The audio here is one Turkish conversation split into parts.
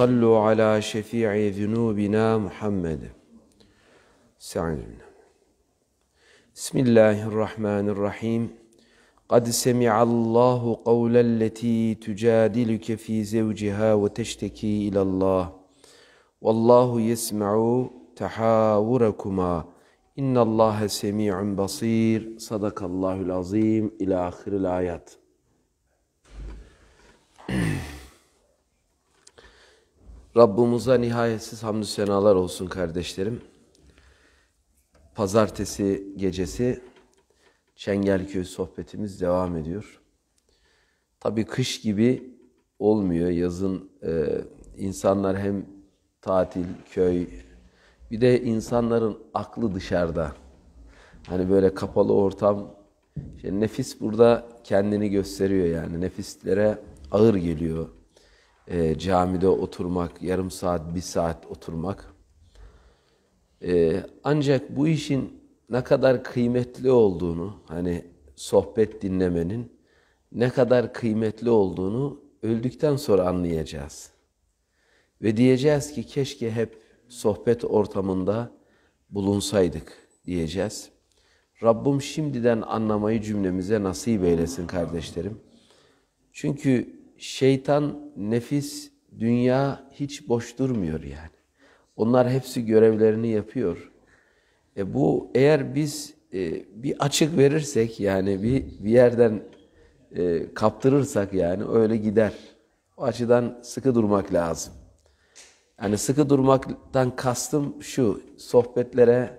صلوا على شفيع ذنوبنا محمد سعدنا بسم الله الرحمن الرحيم قد سمع الله قول التي تجادلك في زوجها وتشتكي إلى الله والله يسمع تحاوركما إن الله سميع بصير صدق الله العظيم إلى آخر الآيات Rabbimize nihayetsiz hamdü senalar olsun kardeşlerim. Pazartesi gecesi Çengelköy sohbetimiz devam ediyor. Tabii kış gibi olmuyor. Yazın e, insanlar hem tatil, köy bir de insanların aklı dışarıda. Hani böyle kapalı ortam. İşte nefis burada kendini gösteriyor yani. Nefislere ağır geliyor e, camide oturmak, yarım saat, bir saat oturmak. E, ancak bu işin ne kadar kıymetli olduğunu, hani sohbet dinlemenin ne kadar kıymetli olduğunu öldükten sonra anlayacağız. Ve diyeceğiz ki keşke hep sohbet ortamında bulunsaydık diyeceğiz. Rabbim şimdiden anlamayı cümlemize nasip eylesin kardeşlerim. Çünkü şeytan, nefis, dünya hiç boş durmuyor yani. Onlar hepsi görevlerini yapıyor. E bu eğer biz e, bir açık verirsek yani bir, bir yerden e, kaptırırsak yani öyle gider. O açıdan sıkı durmak lazım. Yani sıkı durmaktan kastım şu, sohbetlere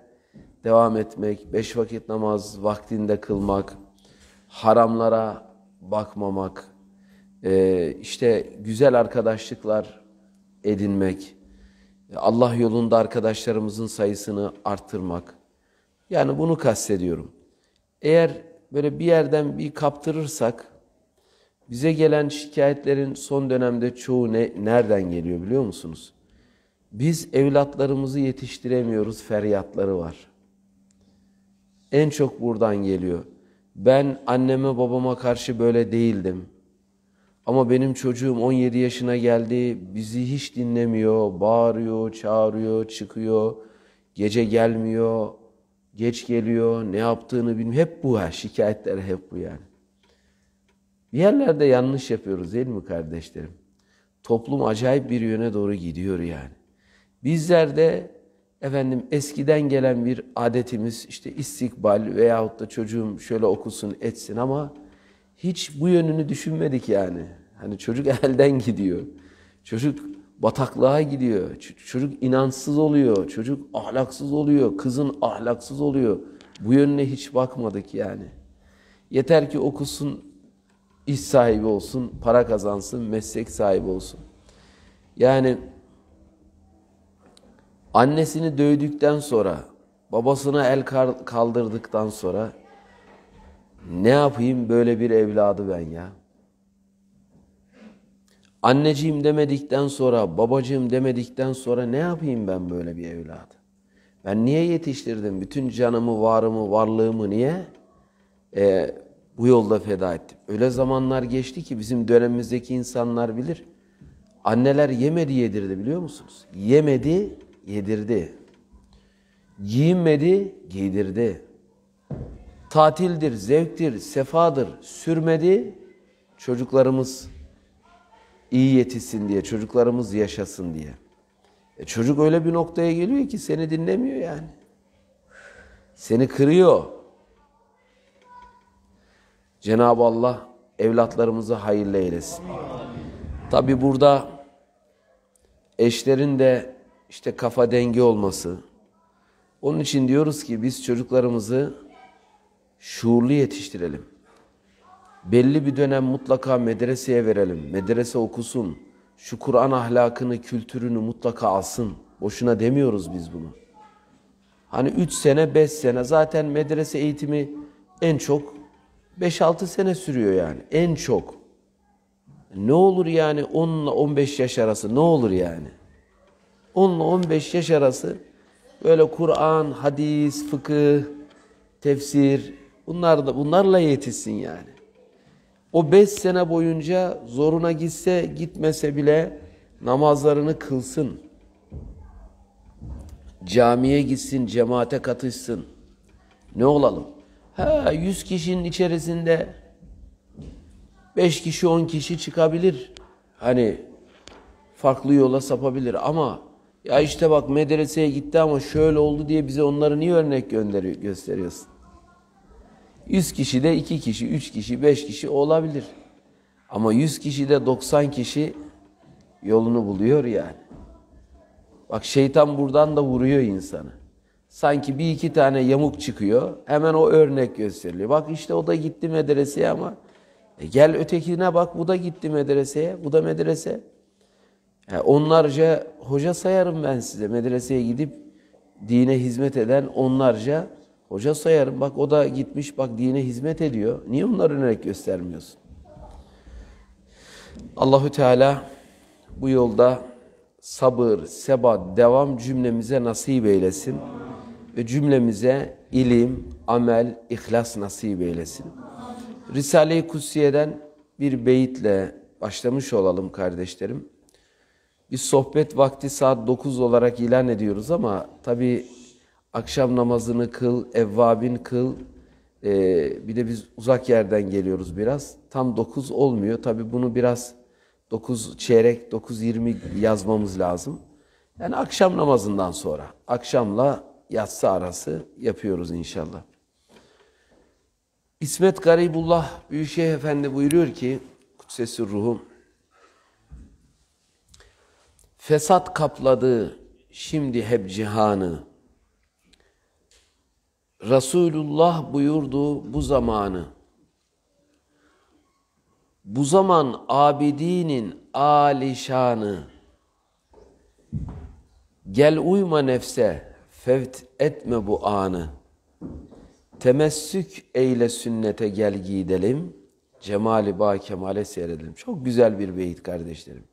devam etmek, beş vakit namaz vaktinde kılmak, haramlara bakmamak, e, işte güzel arkadaşlıklar edinmek, Allah yolunda arkadaşlarımızın sayısını arttırmak. Yani bunu kastediyorum. Eğer böyle bir yerden bir kaptırırsak, bize gelen şikayetlerin son dönemde çoğu ne, nereden geliyor biliyor musunuz? Biz evlatlarımızı yetiştiremiyoruz feryatları var. En çok buradan geliyor. Ben anneme babama karşı böyle değildim ama benim çocuğum 17 yaşına geldi, bizi hiç dinlemiyor, bağırıyor, çağırıyor, çıkıyor, gece gelmiyor, geç geliyor, ne yaptığını bilmiyor. Hep bu ha, şikayetler hep bu yani. Bir yerlerde yanlış yapıyoruz değil mi kardeşlerim? Toplum acayip bir yöne doğru gidiyor yani. Bizler de efendim eskiden gelen bir adetimiz işte istikbal veyahut da çocuğum şöyle okusun etsin ama hiç bu yönünü düşünmedik yani. Hani çocuk elden gidiyor. Çocuk bataklığa gidiyor. Çocuk inansız oluyor. Çocuk ahlaksız oluyor. Kızın ahlaksız oluyor. Bu yönüne hiç bakmadık yani. Yeter ki okusun, iş sahibi olsun, para kazansın, meslek sahibi olsun. Yani annesini dövdükten sonra, babasına el kaldırdıktan sonra ne yapayım böyle bir evladı ben ya? Anneciğim demedikten sonra, babacığım demedikten sonra ne yapayım ben böyle bir evladı? Ben niye yetiştirdim? Bütün canımı, varımı, varlığımı niye e, bu yolda feda ettim? Öyle zamanlar geçti ki bizim dönemimizdeki insanlar bilir. Anneler yemedi yedirdi biliyor musunuz? Yemedi yedirdi. Giyinmedi giydirdi. Tatildir, zevktir, sefadır sürmedi çocuklarımız iyi yetişsin diye, çocuklarımız yaşasın diye. E çocuk öyle bir noktaya geliyor ki seni dinlemiyor yani. Seni kırıyor. Cenab-ı Allah evlatlarımızı hayırlı eylesin. Tabi burada eşlerin de işte kafa dengi olması. Onun için diyoruz ki biz çocuklarımızı şuurlu yetiştirelim belli bir dönem mutlaka medreseye verelim, medrese okusun, şu Kur'an ahlakını, kültürünü mutlaka alsın. Boşuna demiyoruz biz bunu. Hani 3 sene, 5 sene zaten medrese eğitimi en çok 5-6 sene sürüyor yani en çok. Ne olur yani 10 ile 15 yaş arası ne olur yani? 10 ile 15 yaş arası böyle Kur'an, hadis, fıkıh, tefsir bunlar da bunlarla yetişsin yani. O beş sene boyunca zoruna gitse gitmese bile namazlarını kılsın. Camiye gitsin, cemaate katışsın. Ne olalım? Ha, yüz kişinin içerisinde beş kişi, on kişi çıkabilir. Hani farklı yola sapabilir ama ya işte bak medreseye gitti ama şöyle oldu diye bize onları niye örnek gönderiyor, gösteriyorsun? 100 kişi de 2 kişi, 3 kişi, 5 kişi olabilir. Ama 100 kişide 90 kişi yolunu buluyor yani. Bak şeytan buradan da vuruyor insanı. Sanki bir iki tane yamuk çıkıyor. Hemen o örnek gösteriliyor. Bak işte o da gitti medreseye ama e gel ötekine bak bu da gitti medreseye. Bu da medrese. Yani e onlarca hoca sayarım ben size. Medreseye gidip dine hizmet eden onlarca Hoca sayarım bak o da gitmiş bak dine hizmet ediyor. Niye onları örnek göstermiyorsun? Allahü Teala bu yolda sabır, sebat, devam cümlemize nasip eylesin. Ve cümlemize ilim, amel, ihlas nasip eylesin. Risale-i Kutsiye'den bir beyitle başlamış olalım kardeşlerim. Bir sohbet vakti saat 9 olarak ilan ediyoruz ama tabii Akşam namazını kıl, evvabin kıl. E, bir de biz uzak yerden geliyoruz biraz. Tam 9 olmuyor. Tabi bunu biraz 9 çeyrek, 9.20 yazmamız lazım. Yani akşam namazından sonra, akşamla yatsı arası yapıyoruz inşallah. İsmet Garibullah Büyüşeyh Efendi buyuruyor ki, Kutsesi Ruhum, Fesat kapladı şimdi hep cihanı, Resulullah buyurdu bu zamanı. Bu zaman abidinin alişanı. Gel uyma nefse, fevt etme bu anı. Temessük eyle sünnete gel gidelim, cemali ba kemale seyredelim. Çok güzel bir beyit kardeşlerim.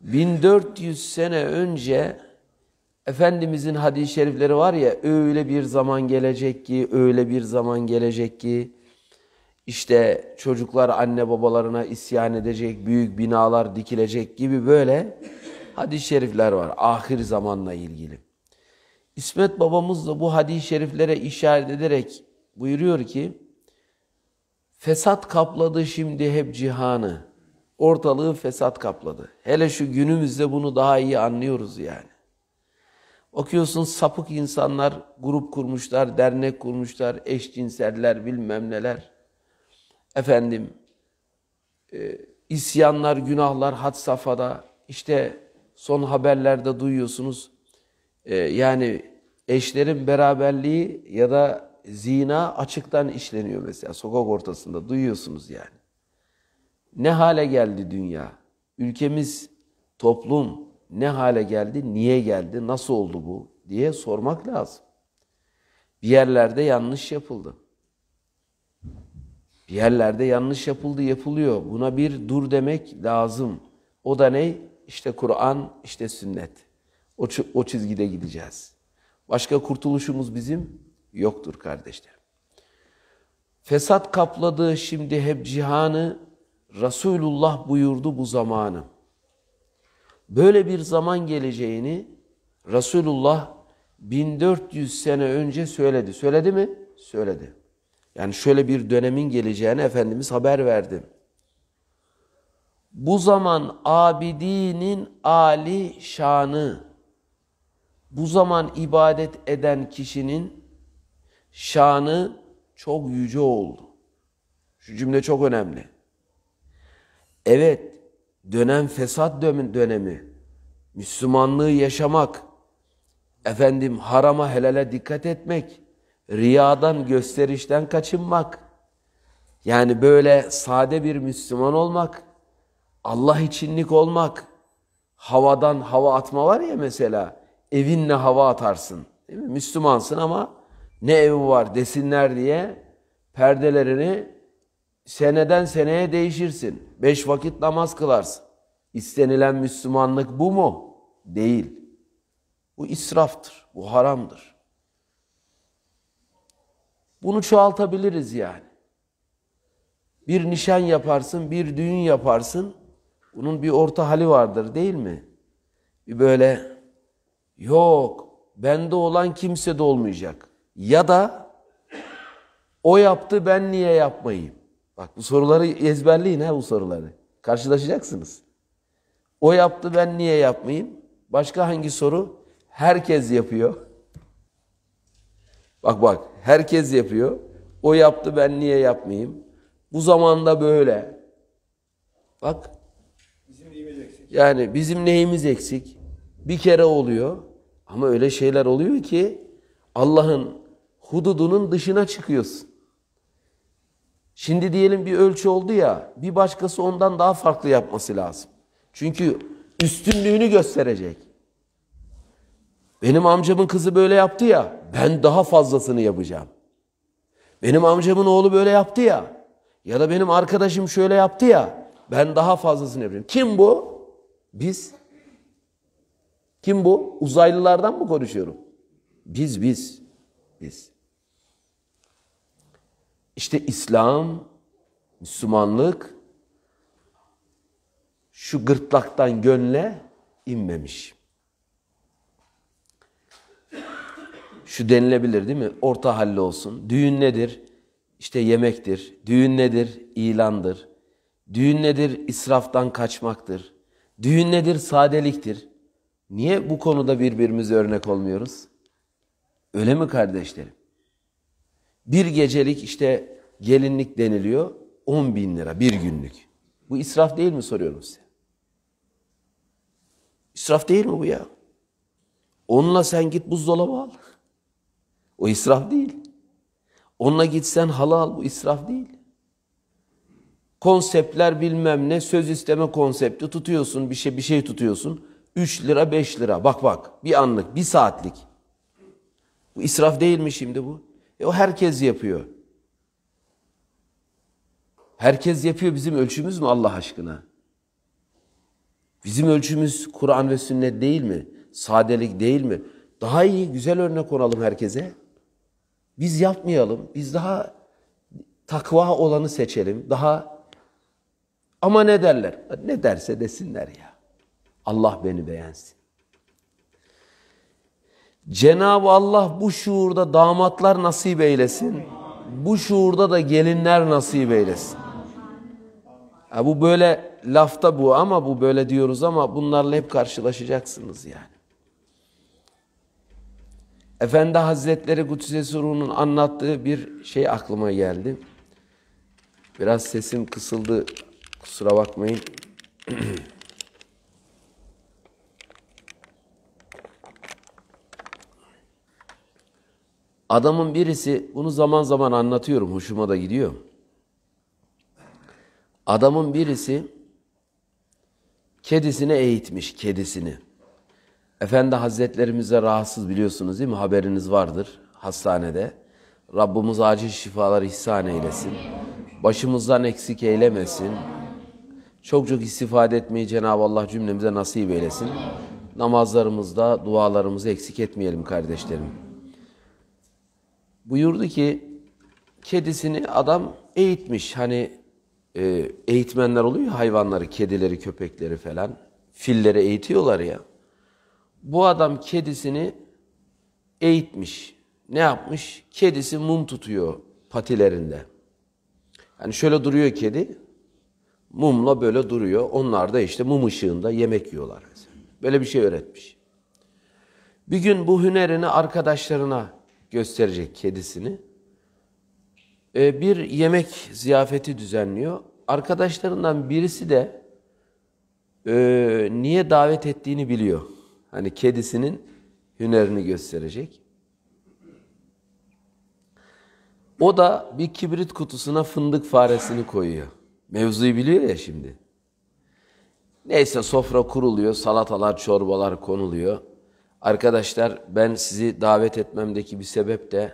1400 sene önce Efendimizin hadis-i şerifleri var ya öyle bir zaman gelecek ki öyle bir zaman gelecek ki işte çocuklar anne babalarına isyan edecek, büyük binalar dikilecek gibi böyle hadis-i şerifler var ahir zamanla ilgili. İsmet babamız da bu hadis-i şeriflere işaret ederek buyuruyor ki Fesat kapladı şimdi hep cihanı. Ortalığı fesat kapladı. Hele şu günümüzde bunu daha iyi anlıyoruz yani. Okuyorsun sapık insanlar grup kurmuşlar, dernek kurmuşlar, eşcinseller bilmem neler. Efendim e, isyanlar, günahlar had safhada. İşte son haberlerde duyuyorsunuz. E, yani eşlerin beraberliği ya da zina açıktan işleniyor mesela sokak ortasında duyuyorsunuz yani. Ne hale geldi dünya? Ülkemiz, toplum, ne hale geldi, niye geldi, nasıl oldu bu diye sormak lazım. Bir yerlerde yanlış yapıldı. Bir yerlerde yanlış yapıldı, yapılıyor. Buna bir dur demek lazım. O da ne? İşte Kur'an, işte sünnet. O, o çizgide gideceğiz. Başka kurtuluşumuz bizim yoktur kardeşlerim. Fesat kapladı şimdi hep cihanı, Resulullah buyurdu bu zamanı. Böyle bir zaman geleceğini Resulullah 1400 sene önce söyledi. Söyledi mi? Söyledi. Yani şöyle bir dönemin geleceğini Efendimiz haber verdi. Bu zaman abidinin Ali şanı, bu zaman ibadet eden kişinin şanı çok yüce oldu. Şu cümle çok önemli. Evet, dönem fesat dönemi, Müslümanlığı yaşamak, efendim harama helale dikkat etmek, riyadan gösterişten kaçınmak, yani böyle sade bir Müslüman olmak, Allah içinlik olmak, havadan hava atma var ya mesela, evinle hava atarsın. Değil mi? Müslümansın ama ne evi var desinler diye perdelerini seneden seneye değişirsin. Beş vakit namaz kılarsın. İstenilen Müslümanlık bu mu? Değil. Bu israftır, bu haramdır. Bunu çoğaltabiliriz yani. Bir nişan yaparsın, bir düğün yaparsın. Bunun bir orta hali vardır değil mi? Bir böyle yok bende olan kimse de olmayacak. Ya da o yaptı ben niye yapmayayım? Bak bu soruları ezberleyin ha bu soruları. Karşılaşacaksınız. O yaptı ben niye yapmayayım? Başka hangi soru? Herkes yapıyor. Bak bak herkes yapıyor. O yaptı ben niye yapmayayım? Bu zamanda böyle. Bak. Bizim eksik. Yani bizim neyimiz eksik? Bir kere oluyor. Ama öyle şeyler oluyor ki Allah'ın hududunun dışına çıkıyorsun. Şimdi diyelim bir ölçü oldu ya, bir başkası ondan daha farklı yapması lazım. Çünkü üstünlüğünü gösterecek. Benim amcamın kızı böyle yaptı ya, ben daha fazlasını yapacağım. Benim amcamın oğlu böyle yaptı ya, ya da benim arkadaşım şöyle yaptı ya, ben daha fazlasını yapacağım. Kim bu? Biz. Kim bu? Uzaylılardan mı konuşuyorum? Biz, biz, biz. İşte İslam, Müslümanlık şu gırtlaktan gönle inmemiş. Şu denilebilir değil mi? Orta halli olsun. Düğün nedir? İşte yemektir. Düğün nedir? İlandır. Düğün nedir? İsraftan kaçmaktır. Düğün nedir? Sadeliktir. Niye bu konuda birbirimize örnek olmuyoruz? Öyle mi kardeşlerim? Bir gecelik işte gelinlik deniliyor. 10 bin lira bir günlük. Bu israf değil mi soruyorum size? İsraf değil mi bu ya? Onunla sen git buzdolabı al. O israf değil. Onunla gitsen halı al. Bu israf değil. Konseptler bilmem ne söz isteme konsepti tutuyorsun bir şey bir şey tutuyorsun. 3 lira 5 lira bak bak bir anlık bir saatlik. Bu israf değil mi şimdi bu? E o herkes yapıyor. Herkes yapıyor bizim ölçümüz mü Allah aşkına? Bizim ölçümüz Kur'an ve sünnet değil mi? Sadelik değil mi? Daha iyi, güzel örnek olalım herkese. Biz yapmayalım. Biz daha takva olanı seçelim. Daha ama ne derler? Ne derse desinler ya. Allah beni beğensin. Cenab-ı Allah bu şuurda damatlar nasip eylesin. Bu şuurda da gelinler nasip eylesin. Ha, bu böyle lafta bu ama bu böyle diyoruz ama bunlarla hep karşılaşacaksınız yani. Efendi Hazretleri Kudüs'e anlattığı bir şey aklıma geldi. Biraz sesim kısıldı. Kusura bakmayın. Adamın birisi, bunu zaman zaman anlatıyorum, hoşuma da gidiyor. Adamın birisi kedisini eğitmiş, kedisini. Efendi Hazretlerimize rahatsız biliyorsunuz değil mi? Haberiniz vardır hastanede. Rabbimiz acil şifalar ihsan eylesin. Başımızdan eksik eylemesin. Çok çok istifade etmeyi Cenab-ı Allah cümlemize nasip eylesin. Namazlarımızda dualarımızı eksik etmeyelim kardeşlerim buyurdu ki kedisini adam eğitmiş. Hani e, eğitmenler oluyor ya hayvanları, kedileri, köpekleri falan. Filleri eğitiyorlar ya. Bu adam kedisini eğitmiş. Ne yapmış? Kedisi mum tutuyor patilerinde. Yani şöyle duruyor kedi. Mumla böyle duruyor. Onlar da işte mum ışığında yemek yiyorlar. Mesela. Böyle bir şey öğretmiş. Bir gün bu hünerini arkadaşlarına gösterecek kedisini. Ee, bir yemek ziyafeti düzenliyor. Arkadaşlarından birisi de e, niye davet ettiğini biliyor. Hani kedisinin hünerini gösterecek. O da bir kibrit kutusuna fındık faresini koyuyor. Mevzuyu biliyor ya şimdi. Neyse sofra kuruluyor, salatalar, çorbalar konuluyor. Arkadaşlar ben sizi davet etmemdeki bir sebep de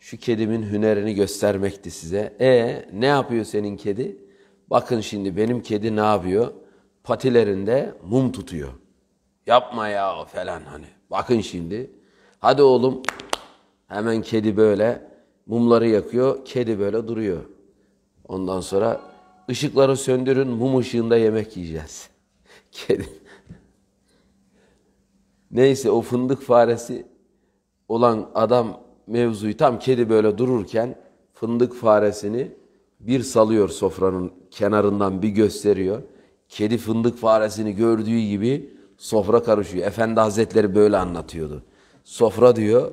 şu kedimin hünerini göstermekti size. E ne yapıyor senin kedi? Bakın şimdi benim kedi ne yapıyor? Patilerinde mum tutuyor. Yapma ya falan hani. Bakın şimdi. Hadi oğlum. Hemen kedi böyle mumları yakıyor. Kedi böyle duruyor. Ondan sonra ışıkları söndürün mum ışığında yemek yiyeceğiz. Kedi Neyse o fındık faresi olan adam mevzuyu tam kedi böyle dururken fındık faresini bir salıyor sofranın kenarından bir gösteriyor. Kedi fındık faresini gördüğü gibi sofra karışıyor. Efendi Hazretleri böyle anlatıyordu. Sofra diyor,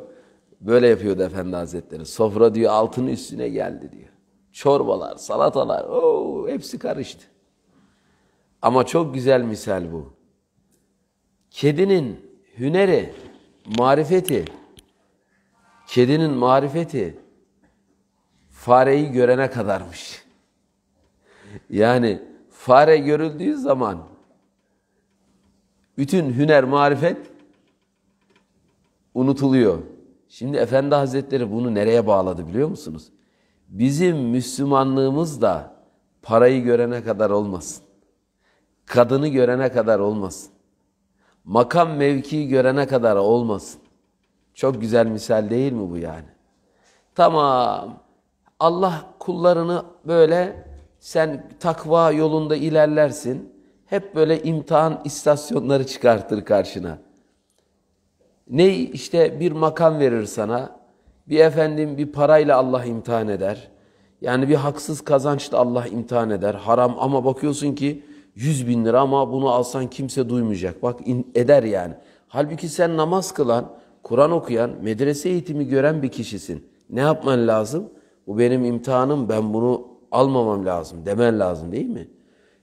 böyle yapıyordu Efendi Hazretleri. Sofra diyor altının üstüne geldi diyor. Çorbalar, salatalar, ooo hepsi karıştı. Ama çok güzel misal bu. Kedinin hüneri, marifeti, kedinin marifeti fareyi görene kadarmış. Yani fare görüldüğü zaman bütün hüner, marifet unutuluyor. Şimdi Efendi Hazretleri bunu nereye bağladı biliyor musunuz? Bizim Müslümanlığımız da parayı görene kadar olmasın. Kadını görene kadar olmasın makam mevkiyi görene kadar olmasın. Çok güzel misal değil mi bu yani? Tamam. Allah kullarını böyle sen takva yolunda ilerlersin. Hep böyle imtihan istasyonları çıkartır karşına. Ne işte bir makam verir sana. Bir efendim bir parayla Allah imtihan eder. Yani bir haksız kazançla Allah imtihan eder. Haram ama bakıyorsun ki 100 bin lira ama bunu alsan kimse duymayacak. Bak in, eder yani. Halbuki sen namaz kılan, Kur'an okuyan, medrese eğitimi gören bir kişisin. Ne yapman lazım? Bu benim imtihanım, ben bunu almamam lazım demen lazım değil mi?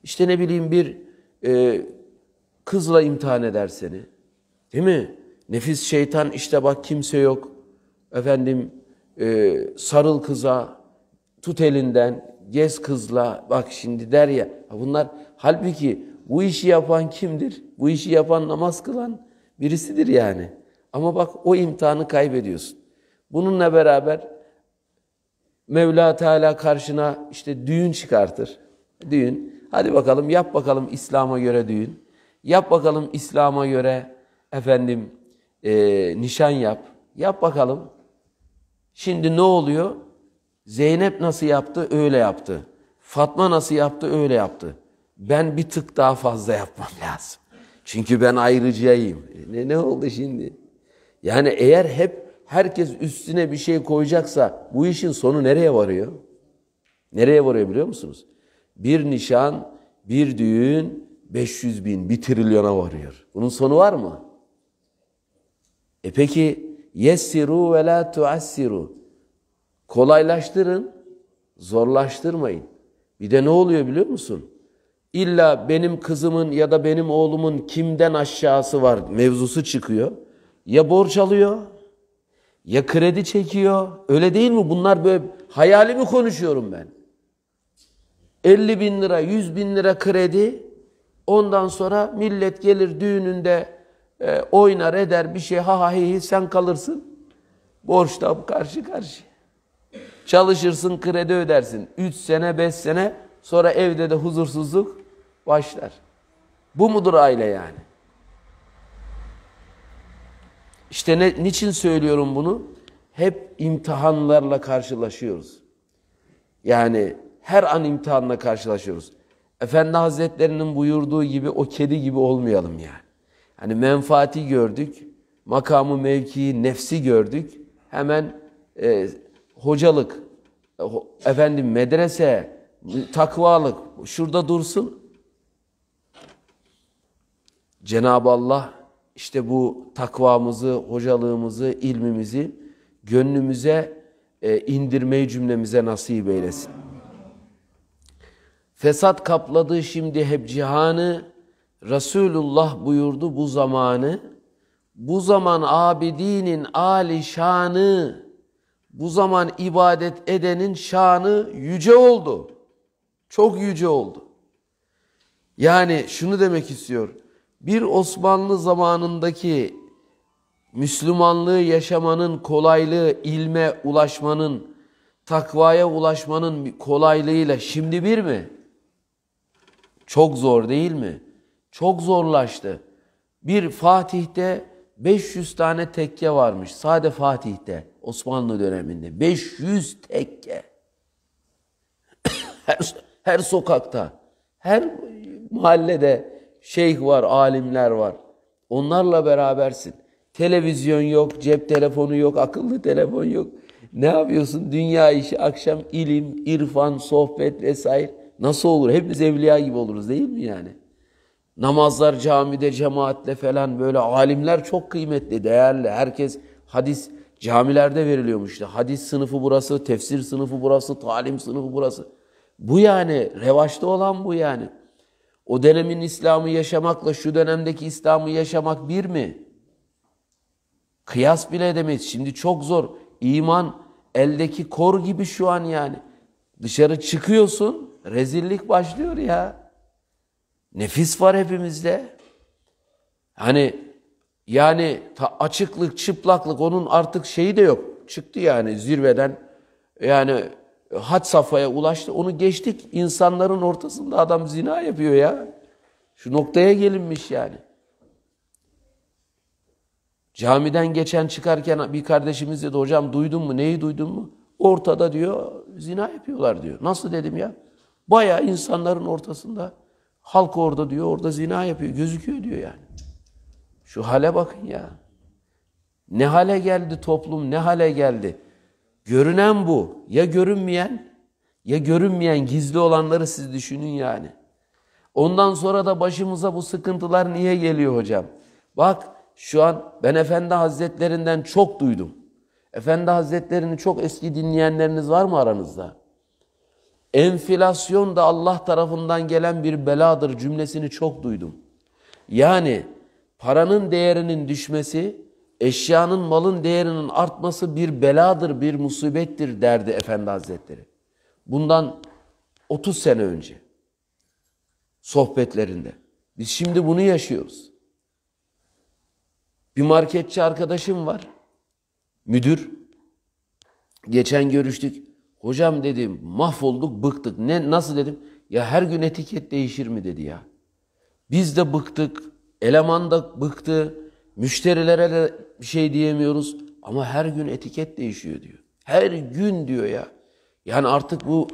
İşte ne bileyim bir e, kızla imtihan eder seni. Değil mi? Nefis şeytan işte bak kimse yok. Efendim e, sarıl kıza, tut elinden, gez kızla. Bak şimdi der ya bunlar Halbuki bu işi yapan kimdir? Bu işi yapan namaz kılan birisidir yani. Ama bak o imtihanı kaybediyorsun. Bununla beraber Mevla Teala karşına işte düğün çıkartır. Düğün. Hadi bakalım yap bakalım İslam'a göre düğün. Yap bakalım İslam'a göre efendim e, nişan yap. Yap bakalım. Şimdi ne oluyor? Zeynep nasıl yaptı? Öyle yaptı. Fatma nasıl yaptı? Öyle yaptı ben bir tık daha fazla yapmam lazım. Çünkü ben ayrıcıyım. E, ne, ne oldu şimdi? Yani eğer hep herkes üstüne bir şey koyacaksa bu işin sonu nereye varıyor? Nereye varıyor biliyor musunuz? Bir nişan, bir düğün 500 bin, bir trilyona varıyor. Bunun sonu var mı? E peki yessiru ve la tuassiru. Kolaylaştırın, zorlaştırmayın. Bir de ne oluyor biliyor musun? İlla benim kızımın ya da benim oğlumun kimden aşağısı var mevzusu çıkıyor. Ya borç alıyor ya kredi çekiyor. Öyle değil mi? Bunlar böyle hayalimi konuşuyorum ben. 50 bin lira, 100 bin lira kredi. Ondan sonra millet gelir düğününde e, oynar eder bir şey. Ha ha hi hi sen kalırsın. Borçla karşı karşı. Çalışırsın kredi ödersin. 3 sene 5 sene sonra evde de huzursuzluk başlar. Bu mudur aile yani? İşte ne, niçin söylüyorum bunu? Hep imtihanlarla karşılaşıyoruz. Yani her an imtihanla karşılaşıyoruz. Efendi Hazretlerinin buyurduğu gibi o kedi gibi olmayalım yani. Hani menfaati gördük, makamı, mevkii, nefsi gördük. Hemen e, hocalık, e, efendim medrese, takvalık şurada dursun. Cenab-ı Allah işte bu takvamızı, hocalığımızı, ilmimizi gönlümüze e, indirmeyi cümlemize nasip eylesin. Fesat kapladı şimdi hep cihanı, Resulullah buyurdu bu zamanı, bu zaman abidinin âli şanı, bu zaman ibadet edenin şanı yüce oldu. Çok yüce oldu. Yani şunu demek istiyor bir Osmanlı zamanındaki Müslümanlığı yaşamanın kolaylığı, ilme ulaşmanın, takvaya ulaşmanın kolaylığıyla şimdi bir mi? Çok zor değil mi? Çok zorlaştı. Bir Fatih'te 500 tane tekke varmış. Sade Fatih'te Osmanlı döneminde 500 tekke. her, her sokakta, her mahallede şeyh var, alimler var. Onlarla berabersin. Televizyon yok, cep telefonu yok, akıllı telefon yok. Ne yapıyorsun? Dünya işi, akşam ilim, irfan, sohbet vesaire. Nasıl olur? Hepimiz evliya gibi oluruz değil mi yani? Namazlar camide, cemaatle falan böyle alimler çok kıymetli, değerli. Herkes hadis camilerde veriliyormuş işte. Hadis sınıfı burası, tefsir sınıfı burası, talim sınıfı burası. Bu yani revaçta olan bu yani. O dönemin İslam'ı yaşamakla şu dönemdeki İslam'ı yaşamak bir mi? Kıyas bile edemeyiz. Şimdi çok zor. İman eldeki kor gibi şu an yani. Dışarı çıkıyorsun, rezillik başlıyor ya. Nefis var hepimizde. Hani yani ta açıklık, çıplaklık onun artık şeyi de yok. Çıktı yani zirveden. Yani had safhaya ulaştı. Onu geçtik. İnsanların ortasında adam zina yapıyor ya. Şu noktaya gelinmiş yani. Camiden geçen çıkarken bir kardeşimiz dedi hocam duydun mu neyi duydun mu? Ortada diyor zina yapıyorlar diyor. Nasıl dedim ya? Baya insanların ortasında halk orada diyor orada zina yapıyor gözüküyor diyor yani. Şu hale bakın ya. Ne hale geldi toplum ne hale geldi. Görünen bu. Ya görünmeyen ya görünmeyen gizli olanları siz düşünün yani. Ondan sonra da başımıza bu sıkıntılar niye geliyor hocam? Bak şu an ben Efendi Hazretlerinden çok duydum. Efendi Hazretlerini çok eski dinleyenleriniz var mı aranızda? Enflasyon da Allah tarafından gelen bir beladır cümlesini çok duydum. Yani paranın değerinin düşmesi eşyanın malın değerinin artması bir beladır, bir musibettir derdi Efendi Hazretleri. Bundan 30 sene önce sohbetlerinde. Biz şimdi bunu yaşıyoruz. Bir marketçi arkadaşım var. Müdür. Geçen görüştük. Hocam dedim mahvolduk bıktık. Ne, nasıl dedim? Ya her gün etiket değişir mi dedi ya. Biz de bıktık. Eleman da bıktı. Müşterilere de bir şey diyemiyoruz ama her gün etiket değişiyor diyor. Her gün diyor ya. Yani artık bu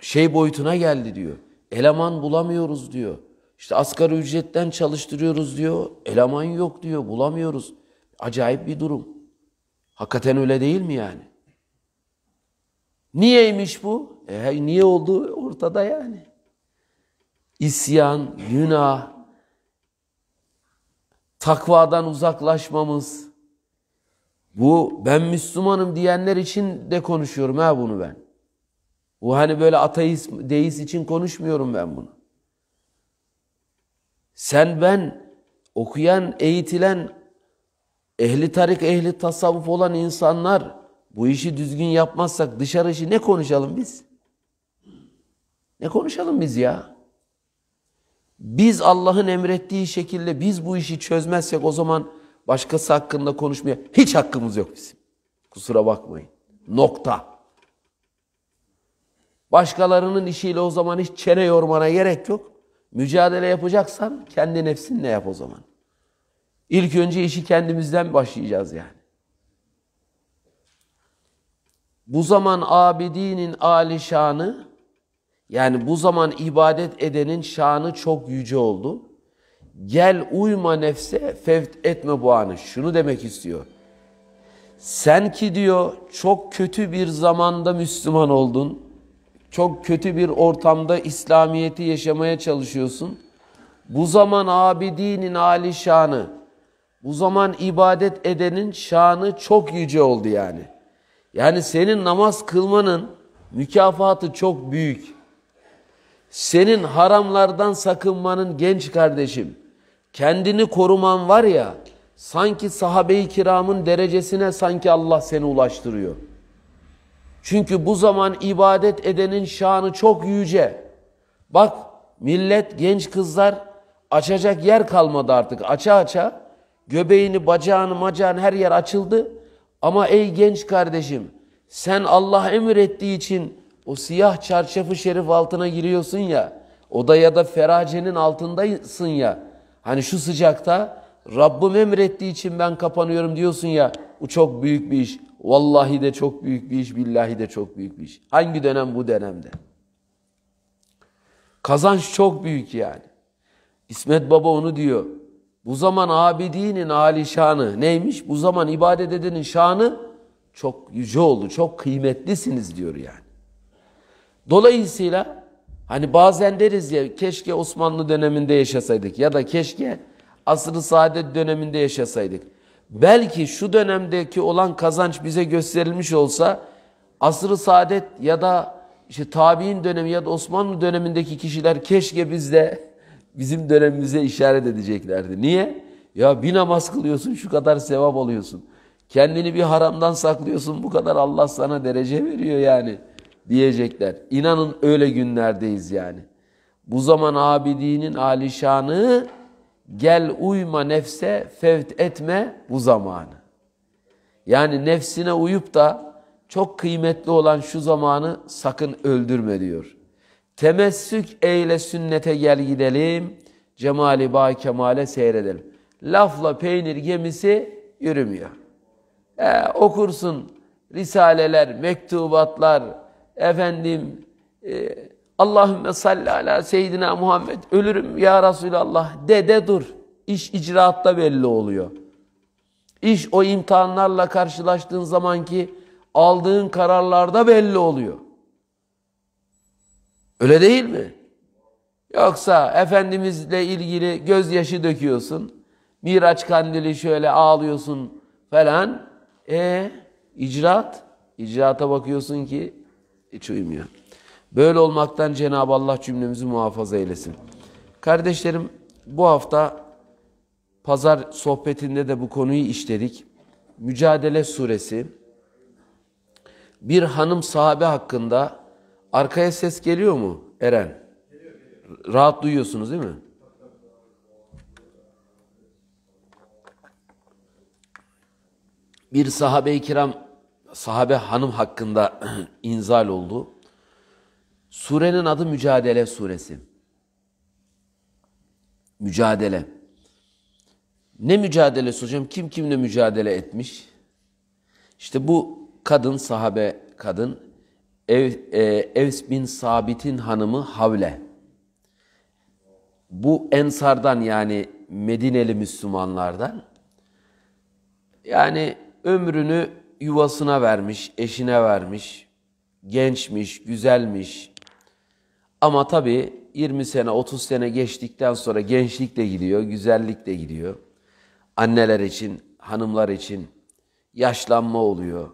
şey boyutuna geldi diyor. Eleman bulamıyoruz diyor. İşte asgari ücretten çalıştırıyoruz diyor. Eleman yok diyor. Bulamıyoruz. Acayip bir durum. Hakikaten öyle değil mi yani? Niyeymiş bu? E, niye oldu ortada yani? İsyan, günah, takvadan uzaklaşmamız. Bu ben Müslümanım diyenler için de konuşuyorum ha bunu ben. Bu hani böyle ateist, deist için konuşmuyorum ben bunu. Sen ben okuyan, eğitilen, ehli tarik, ehli tasavvuf olan insanlar bu işi düzgün yapmazsak dışarı işi ne konuşalım biz? Ne konuşalım biz ya? Biz Allah'ın emrettiği şekilde biz bu işi çözmezsek o zaman başkası hakkında konuşmaya hiç hakkımız yok bizim. Kusura bakmayın. Nokta. Başkalarının işiyle o zaman hiç çene yormana gerek yok. Mücadele yapacaksan kendi nefsinle yap o zaman. İlk önce işi kendimizden başlayacağız yani. Bu zaman abidinin alişanı yani bu zaman ibadet edenin şanı çok yüce oldu. Gel uyma nefse fevt etme bu anı. Şunu demek istiyor. Sen ki diyor çok kötü bir zamanda Müslüman oldun. Çok kötü bir ortamda İslamiyet'i yaşamaya çalışıyorsun. Bu zaman abidinin âli şanı, bu zaman ibadet edenin şanı çok yüce oldu yani. Yani senin namaz kılmanın mükafatı çok büyük senin haramlardan sakınmanın genç kardeşim, kendini koruman var ya, sanki sahabe-i kiramın derecesine sanki Allah seni ulaştırıyor. Çünkü bu zaman ibadet edenin şanı çok yüce. Bak millet, genç kızlar açacak yer kalmadı artık. Aça aça göbeğini, bacağını, macağını her yer açıldı. Ama ey genç kardeşim sen Allah emrettiği için o siyah çarşafı şerif altına giriyorsun ya, odaya da feracenin altındaysın ya, hani şu sıcakta Rabbim emrettiği için ben kapanıyorum diyorsun ya, bu çok büyük bir iş. Vallahi de çok büyük bir iş, billahi de çok büyük bir iş. Hangi dönem bu dönemde? Kazanç çok büyük yani. İsmet Baba onu diyor. Bu zaman abidinin âli şanı neymiş? Bu zaman ibadet edenin şanı çok yüce oldu, çok kıymetlisiniz diyor yani. Dolayısıyla hani bazen deriz ya keşke Osmanlı döneminde yaşasaydık ya da keşke asr-ı saadet döneminde yaşasaydık. Belki şu dönemdeki olan kazanç bize gösterilmiş olsa asr-ı saadet ya da işte tabi'in dönemi ya da Osmanlı dönemindeki kişiler keşke biz de bizim dönemimize işaret edeceklerdi. Niye? Ya bir namaz kılıyorsun şu kadar sevap alıyorsun. Kendini bir haramdan saklıyorsun bu kadar Allah sana derece veriyor yani diyecekler. İnanın öyle günlerdeyiz yani. Bu zaman abidinin alişanı gel uyma nefse fevt etme bu zamanı. Yani nefsine uyup da çok kıymetli olan şu zamanı sakın öldürme diyor. Temessük eyle sünnete gel gidelim, cemali ba kemale seyredelim. Lafla peynir gemisi yürümüyor. E, okursun risaleler, mektubatlar, efendim e, Allahümme salli ala seyyidina Muhammed ölürüm ya Resulallah de de dur. İş icraatta belli oluyor. İş o imtihanlarla karşılaştığın zamanki aldığın kararlarda belli oluyor. Öyle değil mi? Yoksa Efendimizle ilgili gözyaşı döküyorsun. Miraç kandili şöyle ağlıyorsun falan. E icraat. İcraata bakıyorsun ki hiç uymuyor. Böyle olmaktan Cenab-ı Allah cümlemizi muhafaza eylesin. Kardeşlerim bu hafta pazar sohbetinde de bu konuyu işledik. Mücadele suresi bir hanım sahabe hakkında arkaya ses geliyor mu Eren? Geliyor, Rahat duyuyorsunuz değil mi? Bir sahabe-i kiram sahabe hanım hakkında inzal oldu. Surenin adı Mücadele Suresi. Mücadele. Ne mücadelesi hocam? Kim kimle mücadele etmiş? İşte bu kadın, sahabe kadın, Ev, e, Evs bin Sabit'in hanımı Havle. Bu Ensardan yani Medineli Müslümanlardan. Yani ömrünü yuvasına vermiş, eşine vermiş. Gençmiş, güzelmiş. Ama tabii 20 sene, 30 sene geçtikten sonra gençlik de gidiyor, güzellik de gidiyor. Anneler için, hanımlar için yaşlanma oluyor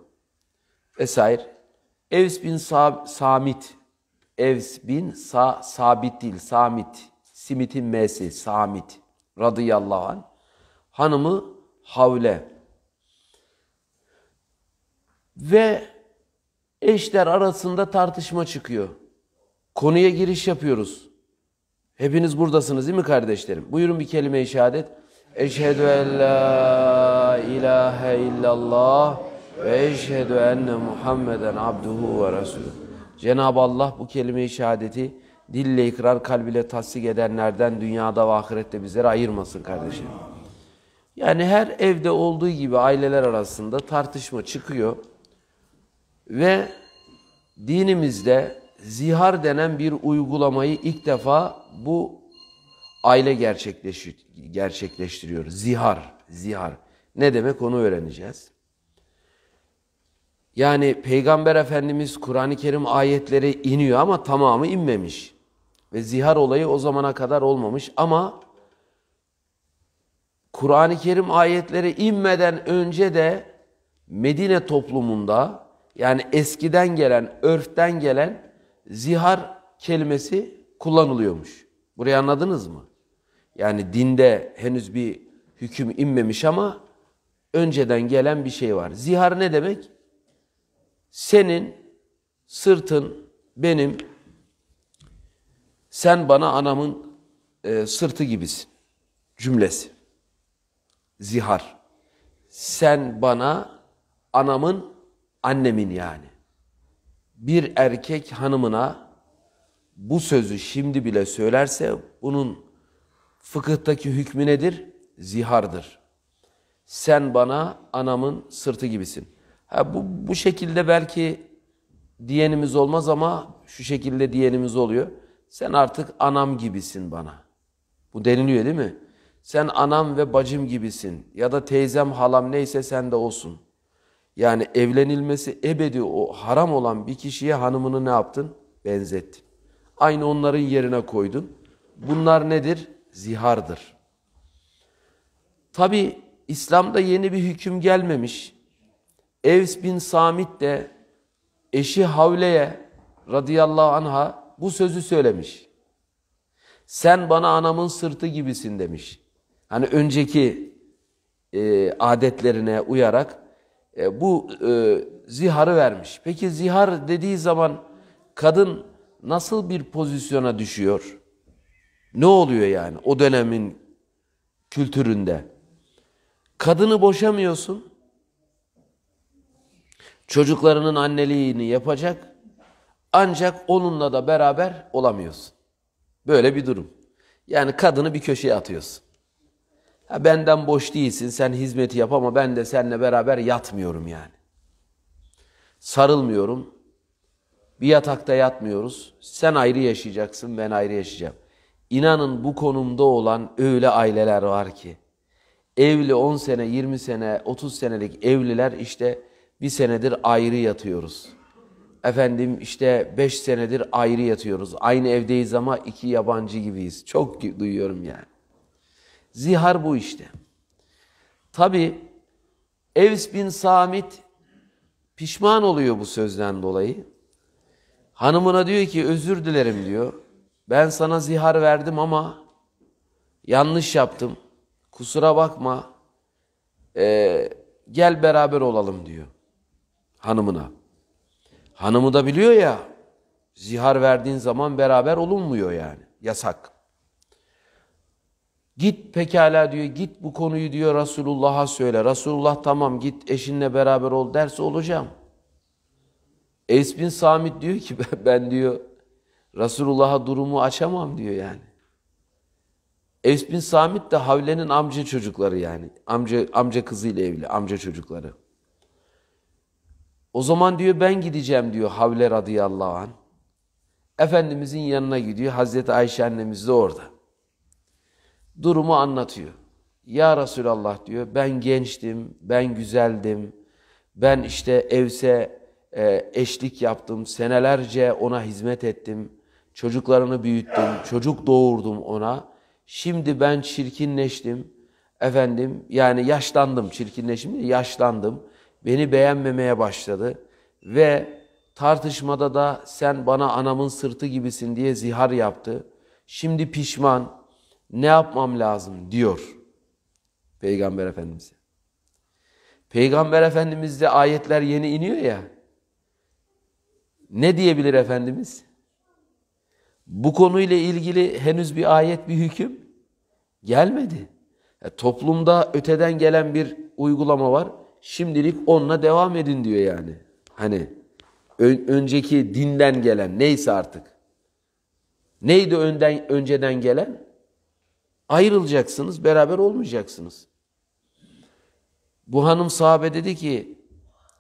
vesaire. Evs bin Sa Samit, Evs bin Sa Sabit değil, Samit, Simit'in M'si, Samit radıyallahu anh. Hanımı Havle, ve eşler arasında tartışma çıkıyor. Konuya giriş yapıyoruz. Hepiniz buradasınız değil mi kardeşlerim? Buyurun bir kelime-i şehadet. Eşhedü en la ilahe illallah ve eşhedü enne Muhammeden abduhu ve resulü. Cenab-ı Allah bu kelime-i şehadeti dille ikrar kalbiyle tasdik edenlerden dünyada ve ahirette bizleri ayırmasın kardeşim. Yani her evde olduğu gibi aileler arasında tartışma çıkıyor. Ve dinimizde zihar denen bir uygulamayı ilk defa bu aile gerçekleştiriyor. Zihar, zihar. Ne demek onu öğreneceğiz. Yani Peygamber Efendimiz Kur'an-ı Kerim ayetleri iniyor ama tamamı inmemiş. Ve zihar olayı o zamana kadar olmamış ama Kur'an-ı Kerim ayetleri inmeden önce de Medine toplumunda yani eskiden gelen, örften gelen zihar kelimesi kullanılıyormuş. Burayı anladınız mı? Yani dinde henüz bir hüküm inmemiş ama önceden gelen bir şey var. Zihar ne demek? Senin, sırtın, benim, sen bana anamın e, sırtı gibisin cümlesi. Zihar. Sen bana anamın annemin yani bir erkek hanımına bu sözü şimdi bile söylerse bunun fıkıhtaki hükmü nedir? Zihardır. Sen bana anamın sırtı gibisin. Ha, bu, bu şekilde belki diyenimiz olmaz ama şu şekilde diyenimiz oluyor. Sen artık anam gibisin bana. Bu deniliyor değil mi? Sen anam ve bacım gibisin ya da teyzem halam neyse sen de olsun.'' Yani evlenilmesi ebedi o haram olan bir kişiye hanımını ne yaptın? Benzettin. Aynı onların yerine koydun. Bunlar nedir? Zihardır. Tabi İslam'da yeni bir hüküm gelmemiş. Evs bin Samit de eşi Havle'ye radıyallahu anha bu sözü söylemiş. Sen bana anamın sırtı gibisin demiş. Hani önceki e, adetlerine uyarak e, bu e, ziharı vermiş. Peki zihar dediği zaman kadın nasıl bir pozisyona düşüyor? Ne oluyor yani o dönemin kültüründe? Kadını boşamıyorsun. Çocuklarının anneliğini yapacak. Ancak onunla da beraber olamıyorsun. Böyle bir durum. Yani kadını bir köşeye atıyorsun benden boş değilsin sen hizmeti yap ama ben de seninle beraber yatmıyorum yani. Sarılmıyorum. Bir yatakta yatmıyoruz. Sen ayrı yaşayacaksın ben ayrı yaşayacağım. İnanın bu konumda olan öyle aileler var ki evli 10 sene, 20 sene, 30 senelik evliler işte bir senedir ayrı yatıyoruz. Efendim işte 5 senedir ayrı yatıyoruz. Aynı evdeyiz ama iki yabancı gibiyiz. Çok duyuyorum yani. Zihar bu işte. Tabi Evs bin Samit pişman oluyor bu sözden dolayı. Hanımına diyor ki özür dilerim diyor. Ben sana zihar verdim ama yanlış yaptım. Kusura bakma. Ee, gel beraber olalım diyor hanımına. Hanımı da biliyor ya zihar verdiğin zaman beraber olunmuyor yani. Yasak. Git pekala diyor, git bu konuyu diyor Resulullah'a söyle. Resulullah tamam git eşinle beraber ol derse olacağım. Eys bin Samit diyor ki ben diyor Resulullah'a durumu açamam diyor yani. Eys bin Samit de Havle'nin amca çocukları yani. Amca, amca kızıyla evli, amca çocukları. O zaman diyor ben gideceğim diyor Havle radıyallahu an. Efendimizin yanına gidiyor. Hazreti Ayşe annemiz de orada durumu anlatıyor. Ya Resulallah diyor ben gençtim, ben güzeldim, ben işte evse e, eşlik yaptım, senelerce ona hizmet ettim, çocuklarını büyüttüm, çocuk doğurdum ona. Şimdi ben çirkinleştim, efendim yani yaşlandım, çirkinleşim değil, yaşlandım. Beni beğenmemeye başladı ve tartışmada da sen bana anamın sırtı gibisin diye zihar yaptı. Şimdi pişman, ne yapmam lazım diyor Peygamber Efendimiz'e. Peygamber Efendimiz'de ayetler yeni iniyor ya. Ne diyebilir Efendimiz? Bu konuyla ilgili henüz bir ayet, bir hüküm gelmedi. E, toplumda öteden gelen bir uygulama var. Şimdilik onunla devam edin diyor yani. Hani ön, önceki dinden gelen neyse artık. Neydi önden önceden gelen? Ayrılacaksınız, beraber olmayacaksınız. Bu hanım sahabe dedi ki,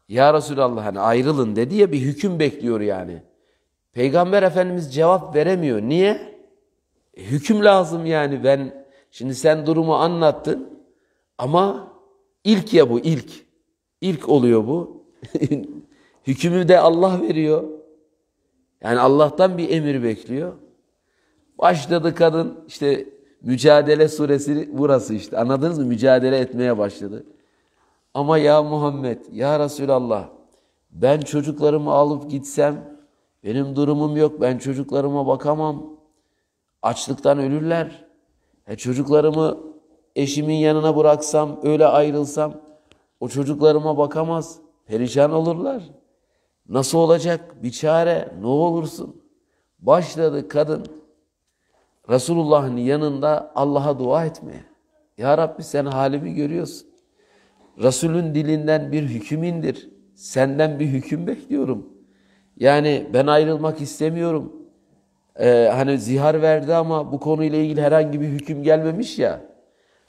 Ya Resulallah hani ayrılın dedi ya bir hüküm bekliyor yani. Peygamber Efendimiz cevap veremiyor. Niye? E, hüküm lazım yani ben, şimdi sen durumu anlattın ama ilk ya bu ilk. İlk oluyor bu. Hükümü de Allah veriyor. Yani Allah'tan bir emir bekliyor. Başladı kadın işte Mücadele suresi burası işte. Anladınız mı? Mücadele etmeye başladı. Ama ya Muhammed, ya Resulallah ben çocuklarımı alıp gitsem benim durumum yok. Ben çocuklarıma bakamam. Açlıktan ölürler. E çocuklarımı eşimin yanına bıraksam, öyle ayrılsam o çocuklarıma bakamaz. Perişan olurlar. Nasıl olacak? Bir çare ne olursun? Başladı kadın Resulullah'ın yanında Allah'a dua etmeye. Ya Rabbi sen halimi görüyorsun. Resulün dilinden bir hüküm indir. Senden bir hüküm bekliyorum. Yani ben ayrılmak istemiyorum. Ee, hani zihar verdi ama bu konuyla ilgili herhangi bir hüküm gelmemiş ya.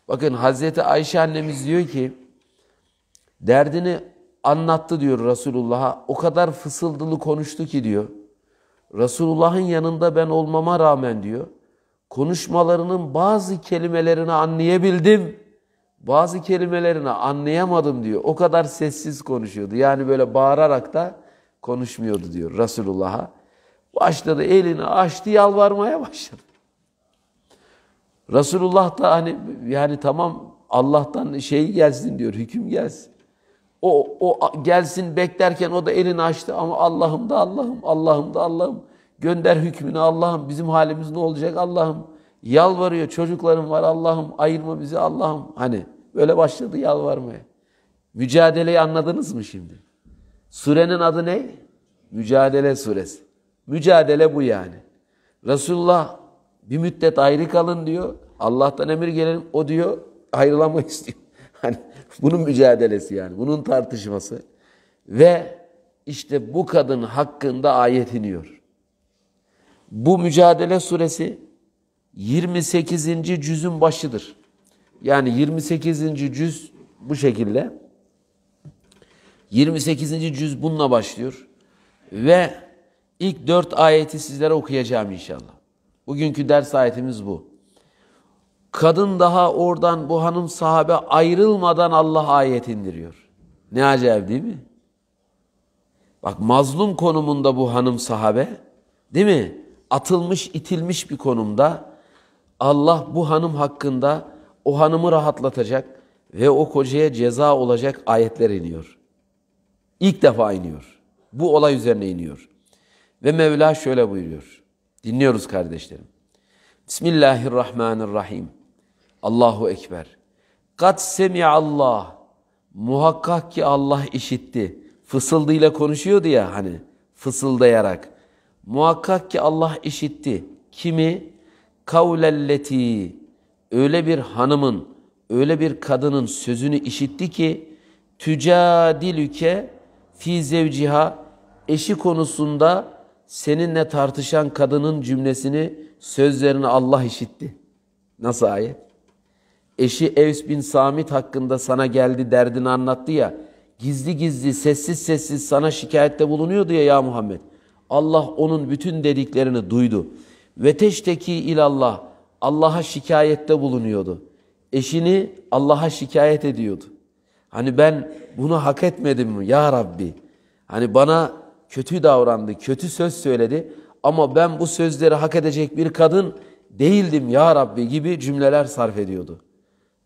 Bakın Hazreti Ayşe annemiz diyor ki derdini anlattı diyor Resulullah'a. O kadar fısıldılı konuştu ki diyor. Resulullah'ın yanında ben olmama rağmen diyor konuşmalarının bazı kelimelerini anlayabildim, bazı kelimelerini anlayamadım diyor. O kadar sessiz konuşuyordu. Yani böyle bağırarak da konuşmuyordu diyor Resulullah'a. Başladı elini açtı yalvarmaya başladı. Resulullah da hani yani tamam Allah'tan şey gelsin diyor, hüküm gelsin. O, o gelsin beklerken o da elini açtı ama Allah'ım da Allah'ım, Allah'ım da Allah'ım. Gönder hükmünü Allah'ım. Bizim halimiz ne olacak Allah'ım? Yalvarıyor. Çocuklarım var Allah'ım. Ayırma bizi Allah'ım. Hani böyle başladı yalvarmaya. Mücadeleyi anladınız mı şimdi? Surenin adı ne? Mücadele suresi. Mücadele bu yani. Resulullah bir müddet ayrı kalın diyor. Allah'tan emir gelelim. O diyor ayrılamak istiyor. Hani bunun mücadelesi yani. Bunun tartışması. Ve işte bu kadın hakkında ayet iniyor. Bu Mücadele Suresi 28. cüzün başıdır. Yani 28. cüz bu şekilde. 28. cüz bununla başlıyor. Ve ilk 4 ayeti sizlere okuyacağım inşallah. Bugünkü ders ayetimiz bu. Kadın daha oradan bu hanım sahabe ayrılmadan Allah ayet indiriyor. Ne acayip değil mi? Bak mazlum konumunda bu hanım sahabe değil mi? atılmış, itilmiş bir konumda Allah bu hanım hakkında o hanımı rahatlatacak ve o kocaya ceza olacak ayetler iniyor. İlk defa iniyor. Bu olay üzerine iniyor. Ve Mevla şöyle buyuruyor. Dinliyoruz kardeşlerim. Bismillahirrahmanirrahim. Allahu Ekber. Kat semi Allah. Muhakkak ki Allah işitti. Fısıldıyla konuşuyordu ya hani fısıldayarak. Muhakkak ki Allah işitti. Kimi? Kavlelleti. Öyle bir hanımın, öyle bir kadının sözünü işitti ki tücadilüke fi zevciha eşi konusunda seninle tartışan kadının cümlesini, sözlerini Allah işitti. Nasıl ayet? Eşi Evs bin Samit hakkında sana geldi derdini anlattı ya, gizli gizli, sessiz sessiz sana şikayette bulunuyordu ya ya Muhammed. Allah onun bütün dediklerini duydu. Ve teşteki ilallah Allah'a şikayette bulunuyordu. Eşini Allah'a şikayet ediyordu. Hani ben bunu hak etmedim mi ya Rabbi? Hani bana kötü davrandı, kötü söz söyledi ama ben bu sözleri hak edecek bir kadın değildim ya Rabbi gibi cümleler sarf ediyordu.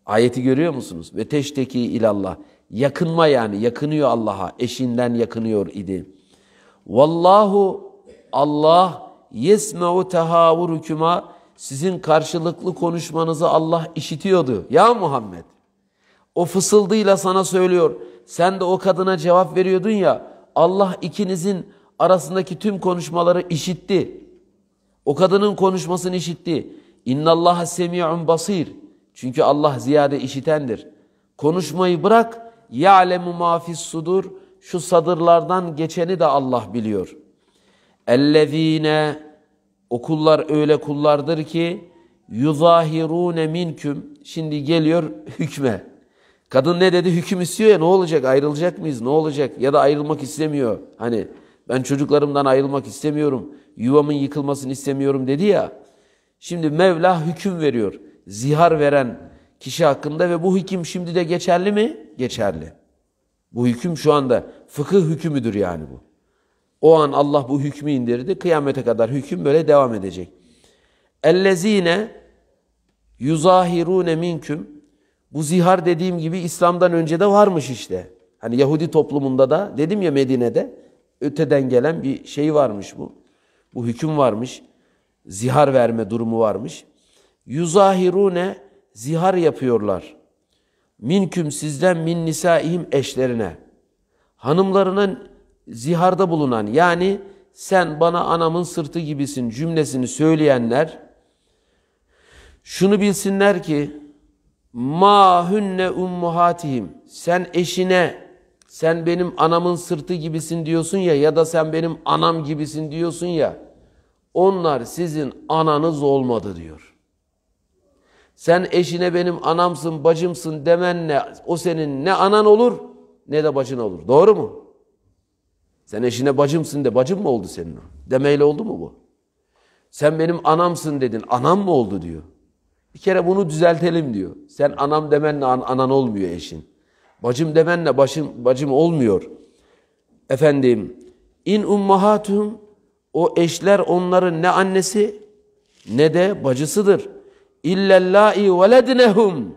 Ayeti görüyor musunuz? Ve teşteki ilallah. Yakınma yani yakınıyor Allah'a. Eşinden yakınıyor idi. Vallahu Allah yesmeu tehavurukuma sizin karşılıklı konuşmanızı Allah işitiyordu. Ya Muhammed o fısıldıyla sana söylüyor. Sen de o kadına cevap veriyordun ya Allah ikinizin arasındaki tüm konuşmaları işitti. O kadının konuşmasını işitti. İnna İnnallaha semi'un basir. Çünkü Allah ziyade işitendir. Konuşmayı bırak. Ya'lemu ma fis sudur şu sadırlardan geçeni de Allah biliyor. Ellezine okullar öyle kullardır ki yuzahirune minküm şimdi geliyor hükme. Kadın ne dedi? Hüküm istiyor ya ne olacak? Ayrılacak mıyız? Ne olacak? Ya da ayrılmak istemiyor. Hani ben çocuklarımdan ayrılmak istemiyorum. Yuvamın yıkılmasını istemiyorum dedi ya. Şimdi Mevla hüküm veriyor. Zihar veren kişi hakkında ve bu hüküm şimdi de geçerli mi? Geçerli. Bu hüküm şu anda fıkıh hükmüdür yani bu. O an Allah bu hükmü indirdi. Kıyamete kadar hüküm böyle devam edecek. Ellezine yuzahirune minküm bu zihar dediğim gibi İslam'dan önce de varmış işte. Hani Yahudi toplumunda da dedim ya Medine'de öteden gelen bir şey varmış bu. Bu hüküm varmış. Zihar verme durumu varmış. Yuzahirune zihar yapıyorlar minküm sizden min nisaihim eşlerine, hanımlarının ziharda bulunan yani sen bana anamın sırtı gibisin cümlesini söyleyenler şunu bilsinler ki ma hunne ummuhatihim sen eşine sen benim anamın sırtı gibisin diyorsun ya ya da sen benim anam gibisin diyorsun ya onlar sizin ananız olmadı diyor. Sen eşine benim anamsın, bacımsın demenle o senin ne anan olur ne de bacın olur. Doğru mu? Sen eşine bacımsın de bacım mı oldu senin o? Demeyle oldu mu bu? Sen benim anamsın dedin. Anam mı oldu diyor. Bir kere bunu düzeltelim diyor. Sen anam demenle an anan olmuyor eşin. Bacım demenle başım, bacım olmuyor. Efendim, in ummahatum o eşler onların ne annesi ne de bacısıdır illellâi velednehum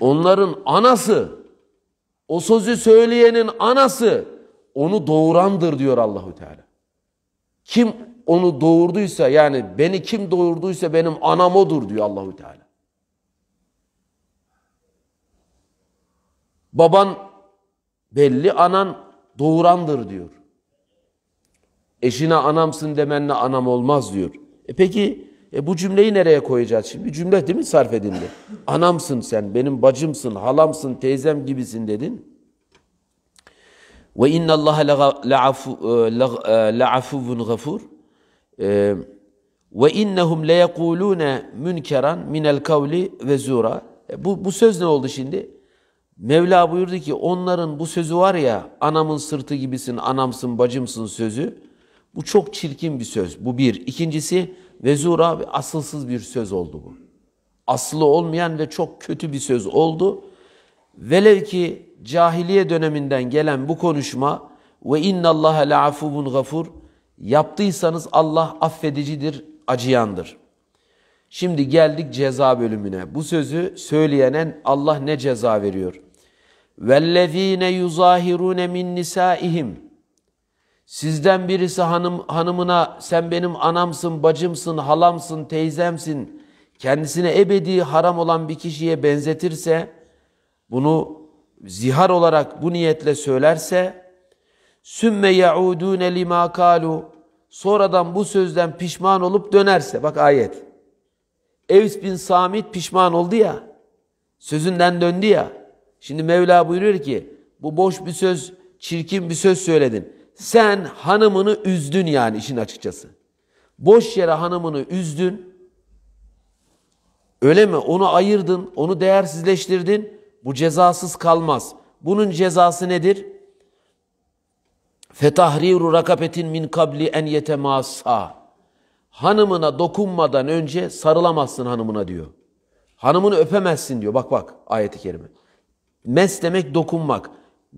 onların anası o sözü söyleyenin anası onu doğurandır diyor Allahu Teala. Kim onu doğurduysa yani beni kim doğurduysa benim anam odur diyor Allahu Teala. Baban belli anan doğurandır diyor. Eşine anamsın demenle anam olmaz diyor. E peki e bu cümleyi nereye koyacağız şimdi? Cümle değil mi sarf edildi? Anamsın sen, benim bacımsın, halamsın, teyzem gibisin dedin. Ve inna Allah e, e, la'afuvun gafur. E, ve innehum leyekulune münkeran minel kavli ve zura. Bu, bu söz ne oldu şimdi? Mevla buyurdu ki onların bu sözü var ya anamın sırtı gibisin, anamsın, bacımsın sözü. Bu çok çirkin bir söz. Bu bir. İkincisi ve zura bir asılsız bir söz oldu bu. Aslı olmayan ve çok kötü bir söz oldu. Velev ki cahiliye döneminden gelen bu konuşma ve la leafuvun gafur yaptıysanız Allah affedicidir, acıyandır. Şimdi geldik ceza bölümüne. Bu sözü söyleyenen Allah ne ceza veriyor? وَالَّذ۪ينَ يُظَاهِرُونَ مِنْ nisa'ihim. Sizden birisi hanım, hanımına sen benim anamsın, bacımsın, halamsın, teyzemsin kendisine ebedi haram olan bir kişiye benzetirse bunu zihar olarak bu niyetle söylerse sümme yaudune lima kalu sonradan bu sözden pişman olup dönerse bak ayet Evs bin Samit pişman oldu ya sözünden döndü ya şimdi Mevla buyuruyor ki bu boş bir söz çirkin bir söz söyledin sen hanımını üzdün yani işin açıkçası. Boş yere hanımını üzdün. Öyle mi? Onu ayırdın, onu değersizleştirdin. Bu cezasız kalmaz. Bunun cezası nedir? Fetahriru rakabetin min kabli en yetemasa. Hanımına dokunmadan önce sarılamazsın hanımına diyor. Hanımını öpemezsin diyor. Bak bak ayeti kerime. Mes demek dokunmak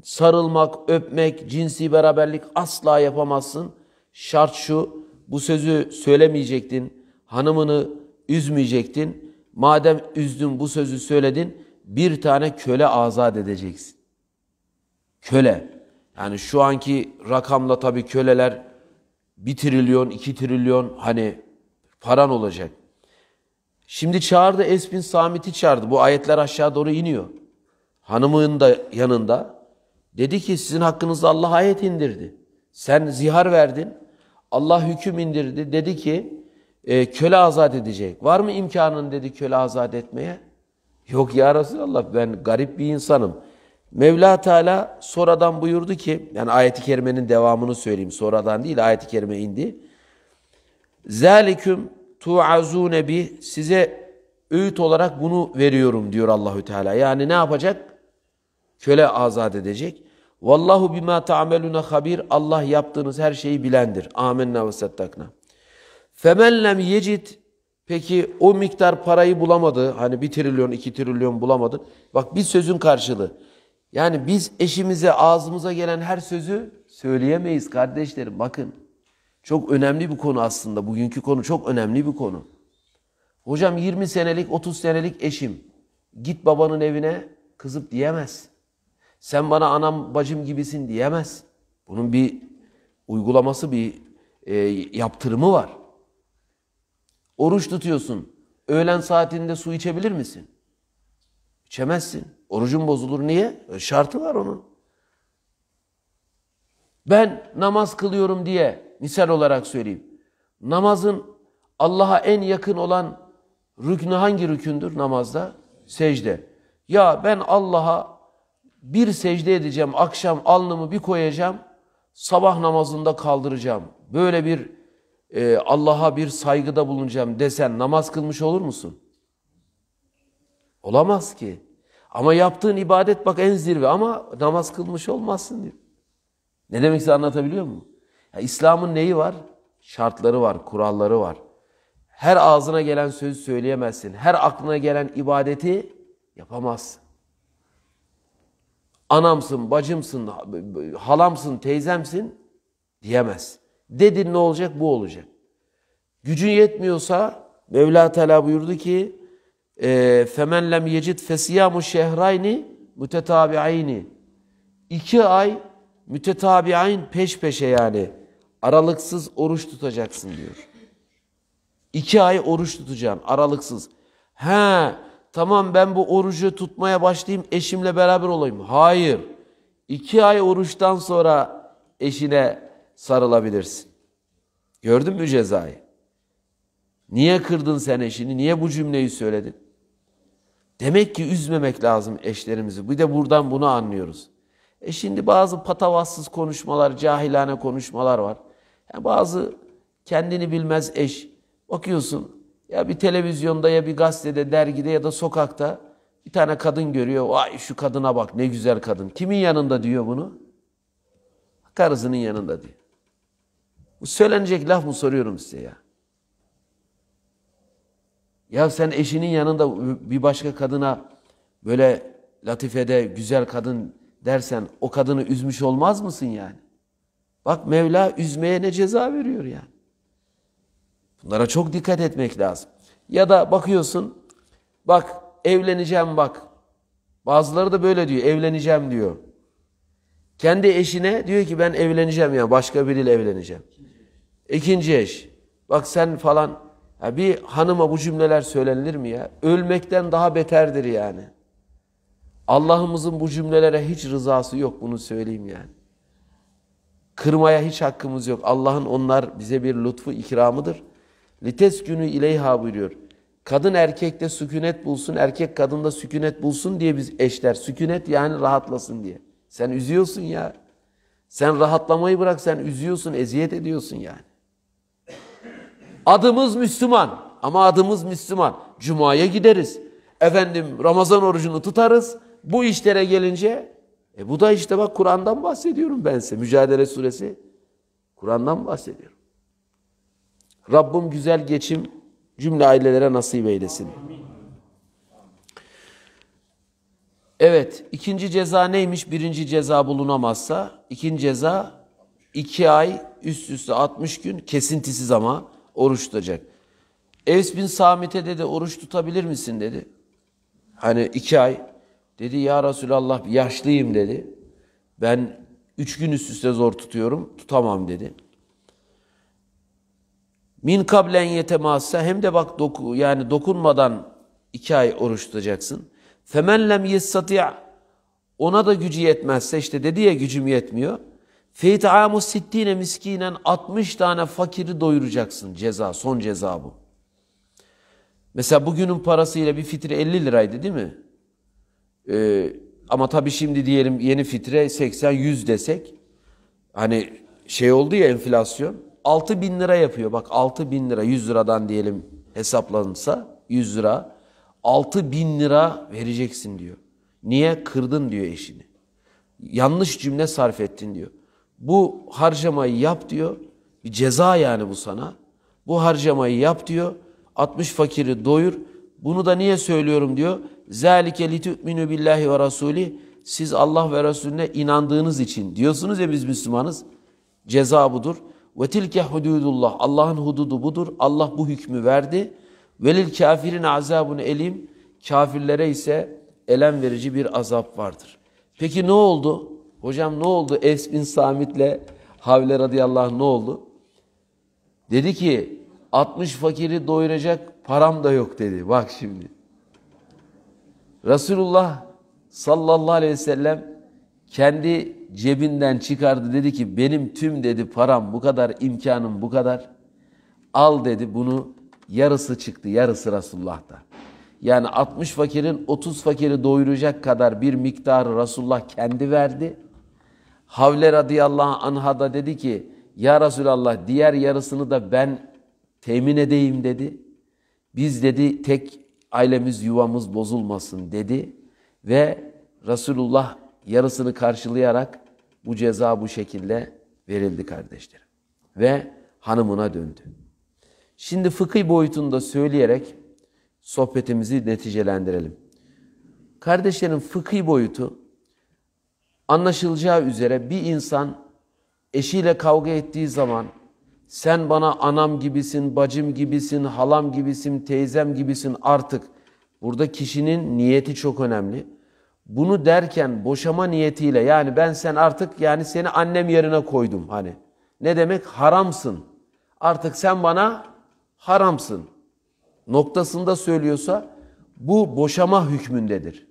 sarılmak, öpmek, cinsi beraberlik asla yapamazsın. Şart şu, bu sözü söylemeyecektin, hanımını üzmeyecektin. Madem üzdün bu sözü söyledin, bir tane köle azat edeceksin. Köle. Yani şu anki rakamla tabii köleler bir trilyon, iki trilyon hani paran olacak. Şimdi çağırdı Esbin Samit'i çağırdı. Bu ayetler aşağı doğru iniyor. Hanımının da yanında Dedi ki sizin hakkınızda Allah ayet indirdi. Sen zihar verdin. Allah hüküm indirdi. Dedi ki e, köle azat edecek. Var mı imkanın dedi köle azat etmeye? Yok ya Resulallah ben garip bir insanım. Mevla Teala sonradan buyurdu ki, yani ayeti kerimenin devamını söyleyeyim sonradan değil ayeti kerime indi. Zaliküm tuazune bi size öğüt olarak bunu veriyorum diyor Allahü Teala. Yani ne yapacak? köle azat edecek. Vallahu bima ta'meluna habir. Allah yaptığınız her şeyi bilendir. Amenna ve sattakna. Femen lem yecid Peki o miktar parayı bulamadı. Hani bir trilyon, iki trilyon bulamadı. Bak bir sözün karşılığı. Yani biz eşimize, ağzımıza gelen her sözü söyleyemeyiz kardeşlerim. Bakın çok önemli bir konu aslında. Bugünkü konu çok önemli bir konu. Hocam 20 senelik, 30 senelik eşim. Git babanın evine kızıp diyemez. Sen bana anam bacım gibisin diyemez. Bunun bir uygulaması, bir e, yaptırımı var. Oruç tutuyorsun. Öğlen saatinde su içebilir misin? İçemezsin. Orucun bozulur. Niye? E, şartı var onun. Ben namaz kılıyorum diye misal olarak söyleyeyim. Namazın Allah'a en yakın olan rüknü hangi rükündür namazda? Secde. Ya ben Allah'a bir secde edeceğim, akşam alnımı bir koyacağım, sabah namazında kaldıracağım. Böyle bir e, Allah'a bir saygıda bulunacağım desen namaz kılmış olur musun? Olamaz ki. Ama yaptığın ibadet bak en zirve ama namaz kılmış olmazsın diyor. Ne demek size anlatabiliyor muyum? İslam'ın neyi var? Şartları var, kuralları var. Her ağzına gelen sözü söyleyemezsin. Her aklına gelen ibadeti yapamazsın anamsın, bacımsın, halamsın, teyzemsin diyemez. Dedin ne olacak? Bu olacak. Gücün yetmiyorsa Mevla Teala buyurdu ki فَمَنْ لَمْ يَجِدْ فَسِيَامُ شَهْرَيْنِ مُتَتَابِعَيْنِ İki ay mütetabiayn peş peşe yani aralıksız oruç tutacaksın diyor. İki ay oruç tutacaksın aralıksız. He tamam ben bu orucu tutmaya başlayayım eşimle beraber olayım. Hayır. İki ay oruçtan sonra eşine sarılabilirsin. Gördün mü cezayı? Niye kırdın sen eşini? Niye bu cümleyi söyledin? Demek ki üzmemek lazım eşlerimizi. Bir de buradan bunu anlıyoruz. E şimdi bazı patavatsız konuşmalar, cahilane konuşmalar var. Yani bazı kendini bilmez eş. Bakıyorsun ya bir televizyonda ya bir gazetede, dergide ya da sokakta bir tane kadın görüyor. Vay şu kadına bak ne güzel kadın. Kimin yanında diyor bunu? Karısının yanında diyor. Bu söylenecek laf mı soruyorum size ya? Ya sen eşinin yanında bir başka kadına böyle latifede güzel kadın dersen o kadını üzmüş olmaz mısın yani? Bak Mevla üzmeye ne ceza veriyor yani. Bunlara çok dikkat etmek lazım. Ya da bakıyorsun, bak evleneceğim bak. Bazıları da böyle diyor, evleneceğim diyor. Kendi eşine diyor ki ben evleneceğim ya, başka biriyle evleneceğim. İkinci eş, bak sen falan. Ya bir hanıma bu cümleler söylenir mi ya? Ölmekten daha beterdir yani. Allah'ımızın bu cümlelere hiç rızası yok bunu söyleyeyim yani. Kırmaya hiç hakkımız yok. Allah'ın onlar bize bir lütfu ikramıdır. Lites günü ileyha buyuruyor. Kadın erkekte sükunet bulsun, erkek kadında sükunet bulsun diye biz eşler. Sükunet yani rahatlasın diye. Sen üzüyorsun ya. Sen rahatlamayı bırak, sen üzüyorsun, eziyet ediyorsun yani. Adımız Müslüman ama adımız Müslüman. Cuma'ya gideriz. Efendim Ramazan orucunu tutarız. Bu işlere gelince, e bu da işte bak Kur'an'dan bahsediyorum ben size. Mücadele suresi. Kur'an'dan bahsediyorum. Rabbim güzel geçim cümle ailelere nasip eylesin. Evet, ikinci ceza neymiş? Birinci ceza bulunamazsa, ikinci ceza iki ay üst üste 60 gün kesintisiz ama oruç tutacak. Evs bin Samit'e dedi oruç tutabilir misin dedi. Hani iki ay. Dedi ya Resulallah yaşlıyım dedi. Ben üç gün üst üste zor tutuyorum tutamam dedi. Min kablen yetemassa hem de bak doku, yani dokunmadan iki ay oruç tutacaksın. Femen lem yessati' ona da gücü yetmezse işte dedi ya gücüm yetmiyor. Feyta'amu sittine miskinen 60 tane fakiri doyuracaksın ceza son ceza bu. Mesela bugünün parasıyla bir fitre 50 liraydı değil mi? Ee, ama tabii şimdi diyelim yeni fitre 80-100 desek hani şey oldu ya enflasyon. 6 bin lira yapıyor. Bak 6 bin lira 100 liradan diyelim hesaplanırsa 100 lira. 6 bin lira vereceksin diyor. Niye? Kırdın diyor eşini. Yanlış cümle sarf ettin diyor. Bu harcamayı yap diyor. Bir ceza yani bu sana. Bu harcamayı yap diyor. 60 fakiri doyur. Bunu da niye söylüyorum diyor. Zalike litü'minu billahi ve rasuli. Siz Allah ve Resulüne inandığınız için diyorsunuz ya biz Müslümanız. Ceza budur. Ve tilke hududullah. Allah'ın hududu budur. Allah bu hükmü verdi. Velil kafirin azabını elim. Kafirlere ise elem verici bir azap vardır. Peki ne oldu? Hocam ne oldu? Es bin Samit'le Havle radıyallahu anh ne oldu? Dedi ki 60 fakiri doyuracak param da yok dedi. Bak şimdi. Resulullah sallallahu aleyhi ve sellem kendi cebinden çıkardı dedi ki benim tüm dedi param bu kadar imkanım bu kadar al dedi bunu yarısı çıktı yarısı Resulullah'ta. Yani 60 fakirin 30 fakiri doyuracak kadar bir miktarı Resulullah kendi verdi. Havle radıyallahu anh'a da dedi ki ya Resulallah diğer yarısını da ben temin edeyim dedi. Biz dedi tek ailemiz yuvamız bozulmasın dedi ve Resulullah yarısını karşılayarak bu ceza bu şekilde verildi kardeşlerim. Ve hanımına döndü. Şimdi fıkıh boyutunda söyleyerek sohbetimizi neticelendirelim. Kardeşlerin fıkhi boyutu anlaşılacağı üzere bir insan eşiyle kavga ettiği zaman sen bana anam gibisin, bacım gibisin, halam gibisin, teyzem gibisin artık. Burada kişinin niyeti çok önemli bunu derken boşama niyetiyle yani ben sen artık yani seni annem yerine koydum hani. Ne demek? Haramsın. Artık sen bana haramsın. Noktasında söylüyorsa bu boşama hükmündedir.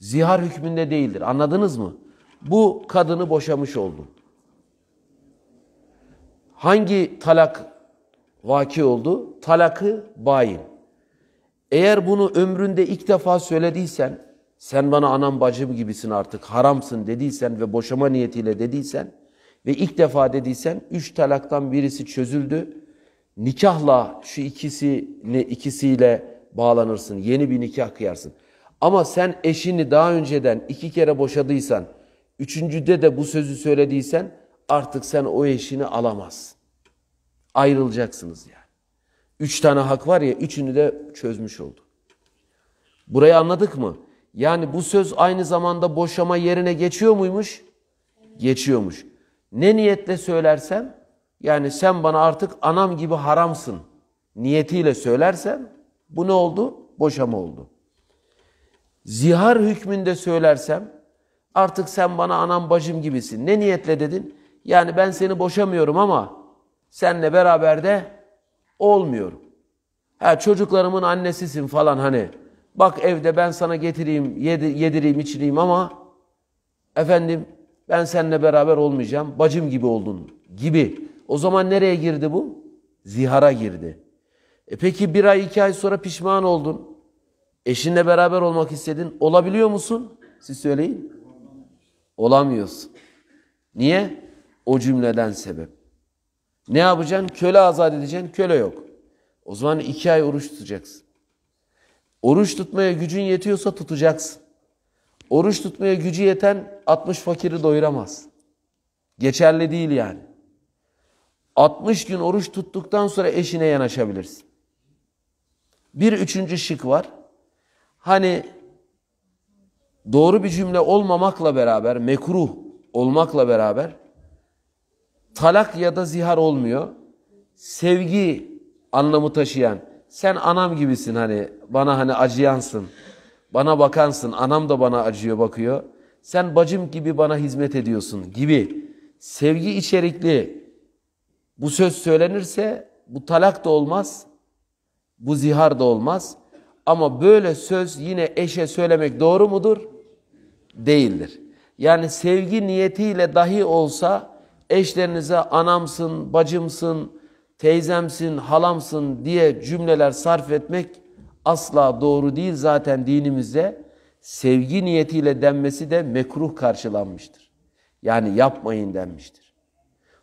Zihar hükmünde değildir. Anladınız mı? Bu kadını boşamış oldu. Hangi talak vaki oldu? Talakı bayin. Eğer bunu ömründe ilk defa söylediysen sen bana anam bacım gibisin artık haramsın dediysen ve boşama niyetiyle dediysen ve ilk defa dediysen üç talaktan birisi çözüldü. Nikahla şu ikisini ikisiyle bağlanırsın. Yeni bir nikah kıyarsın. Ama sen eşini daha önceden iki kere boşadıysan, üçüncüde de bu sözü söylediysen artık sen o eşini alamazsın. Ayrılacaksınız yani. Üç tane hak var ya, üçünü de çözmüş oldu. Burayı anladık mı? Yani bu söz aynı zamanda boşama yerine geçiyor muymuş? Geçiyormuş. Ne niyetle söylersem, yani sen bana artık anam gibi haramsın niyetiyle söylersem, bu ne oldu? Boşama oldu. Zihar hükmünde söylersem, artık sen bana anam bacım gibisin. Ne niyetle dedin? Yani ben seni boşamıyorum ama senle beraber de olmuyorum. Ha çocuklarımın annesisin falan hani. Bak evde ben sana getireyim, yedireyim, içireyim ama efendim ben seninle beraber olmayacağım. Bacım gibi oldun gibi. O zaman nereye girdi bu? Zihara girdi. E peki bir ay iki ay sonra pişman oldun. Eşinle beraber olmak istedin. Olabiliyor musun? Siz söyleyin. Olamıyorsun. Niye? O cümleden sebep. Ne yapacaksın? Köle azat edeceksin. Köle yok. O zaman iki ay oruç tutacaksın. Oruç tutmaya gücün yetiyorsa tutacaksın. Oruç tutmaya gücü yeten 60 fakiri doyuramaz. Geçerli değil yani. 60 gün oruç tuttuktan sonra eşine yanaşabilirsin. Bir üçüncü şık var. Hani doğru bir cümle olmamakla beraber, mekruh olmakla beraber talak ya da zihar olmuyor. Sevgi anlamı taşıyan sen anam gibisin hani bana hani acıyansın. Bana bakansın. Anam da bana acıyor bakıyor. Sen bacım gibi bana hizmet ediyorsun gibi sevgi içerikli bu söz söylenirse bu talak da olmaz. Bu zihar da olmaz. Ama böyle söz yine eşe söylemek doğru mudur? Değildir. Yani sevgi niyetiyle dahi olsa eşlerinize anamsın, bacımsın, teyzemsin, halamsın diye cümleler sarf etmek asla doğru değil. Zaten dinimizde sevgi niyetiyle denmesi de mekruh karşılanmıştır. Yani yapmayın denmiştir.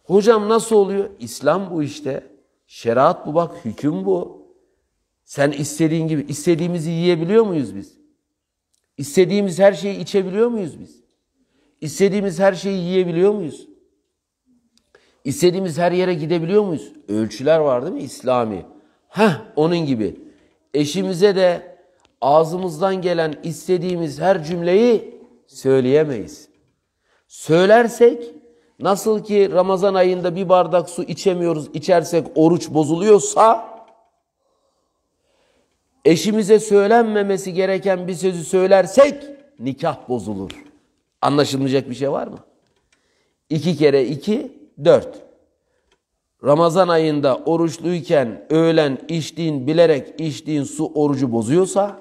Hocam nasıl oluyor? İslam bu işte. Şeriat bu bak, hüküm bu. Sen istediğin gibi, istediğimizi yiyebiliyor muyuz biz? İstediğimiz her şeyi içebiliyor muyuz biz? İstediğimiz her şeyi yiyebiliyor muyuz? İstediğimiz her yere gidebiliyor muyuz? Ölçüler var değil mi? İslami. Heh onun gibi. Eşimize de ağzımızdan gelen istediğimiz her cümleyi söyleyemeyiz. Söylersek nasıl ki Ramazan ayında bir bardak su içemiyoruz, içersek oruç bozuluyorsa eşimize söylenmemesi gereken bir sözü söylersek nikah bozulur. Anlaşılmayacak bir şey var mı? İki kere iki 4. Ramazan ayında oruçluyken öğlen içtiğin bilerek içtiğin su orucu bozuyorsa